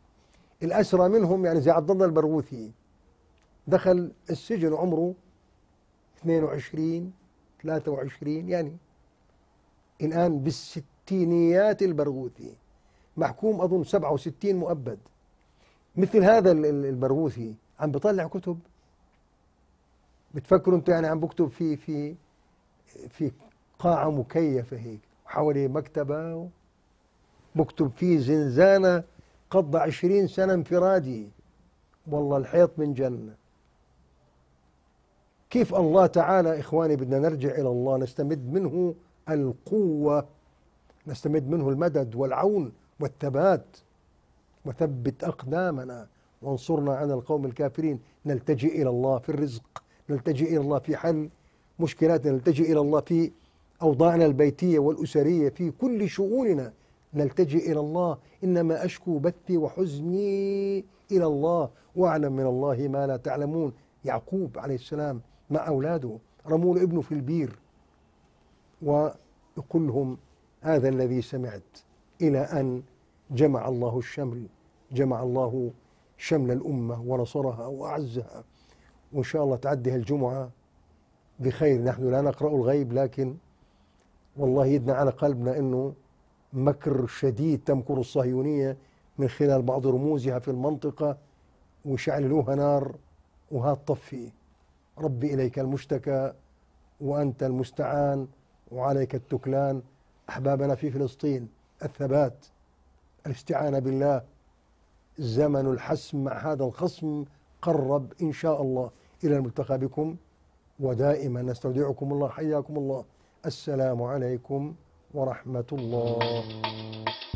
S1: الأسرى منهم يعني زي عبد الله البرغوثي دخل السجن عمره 22 23 يعني الآن بالستينيات البرغوثي محكوم أظن 67 مؤبد مثل هذا البرغوثي عم بطلع كتب بتفكروا انت يعني عم بكتب في في في قاعة مكيفة هيك وحواليه مكتبة بكتب في زنزانة قضى عشرين سنة انفرادي والله الحيط من جنة كيف الله تعالى إخواني بدنا نرجع إلى الله نستمد منه القوة نستمد منه المدد والعون والثبات وثبت أقدامنا وانصرنا على القوم الكافرين نلتجئ إلى الله في الرزق نلتجئ إلى الله في حل مشكلاتنا نلتجئ إلى الله في أوضاعنا البيتية والأسرية في كل شؤوننا نلتجئ إلى الله إنما أشكو بثي وحزني إلى الله وأعلم من الله ما لا تعلمون يعقوب عليه السلام مع أولاده رموا له ابنه في البير ويقول لهم هذا الذي سمعت إلى أن جمع الله الشمل جمع الله شمل الأمة ونصرها وأعزها وإن شاء الله تعدي هالجمعة بخير نحن لا نقرأ الغيب لكن والله يدنا على قلبنا أنه مكر شديد تمكر الصهيونية من خلال بعض رموزها في المنطقة وشعلوها نار وها طفي ربي إليك المشتكى وأنت المستعان وعليك التكلان أحبابنا في فلسطين الثبات الاستعانة بالله زمن الحسم مع هذا الخصم قرب إن شاء الله إلى الملتقى بكم ودائما نستودعكم الله حياكم الله السلام عليكم ورحمة الله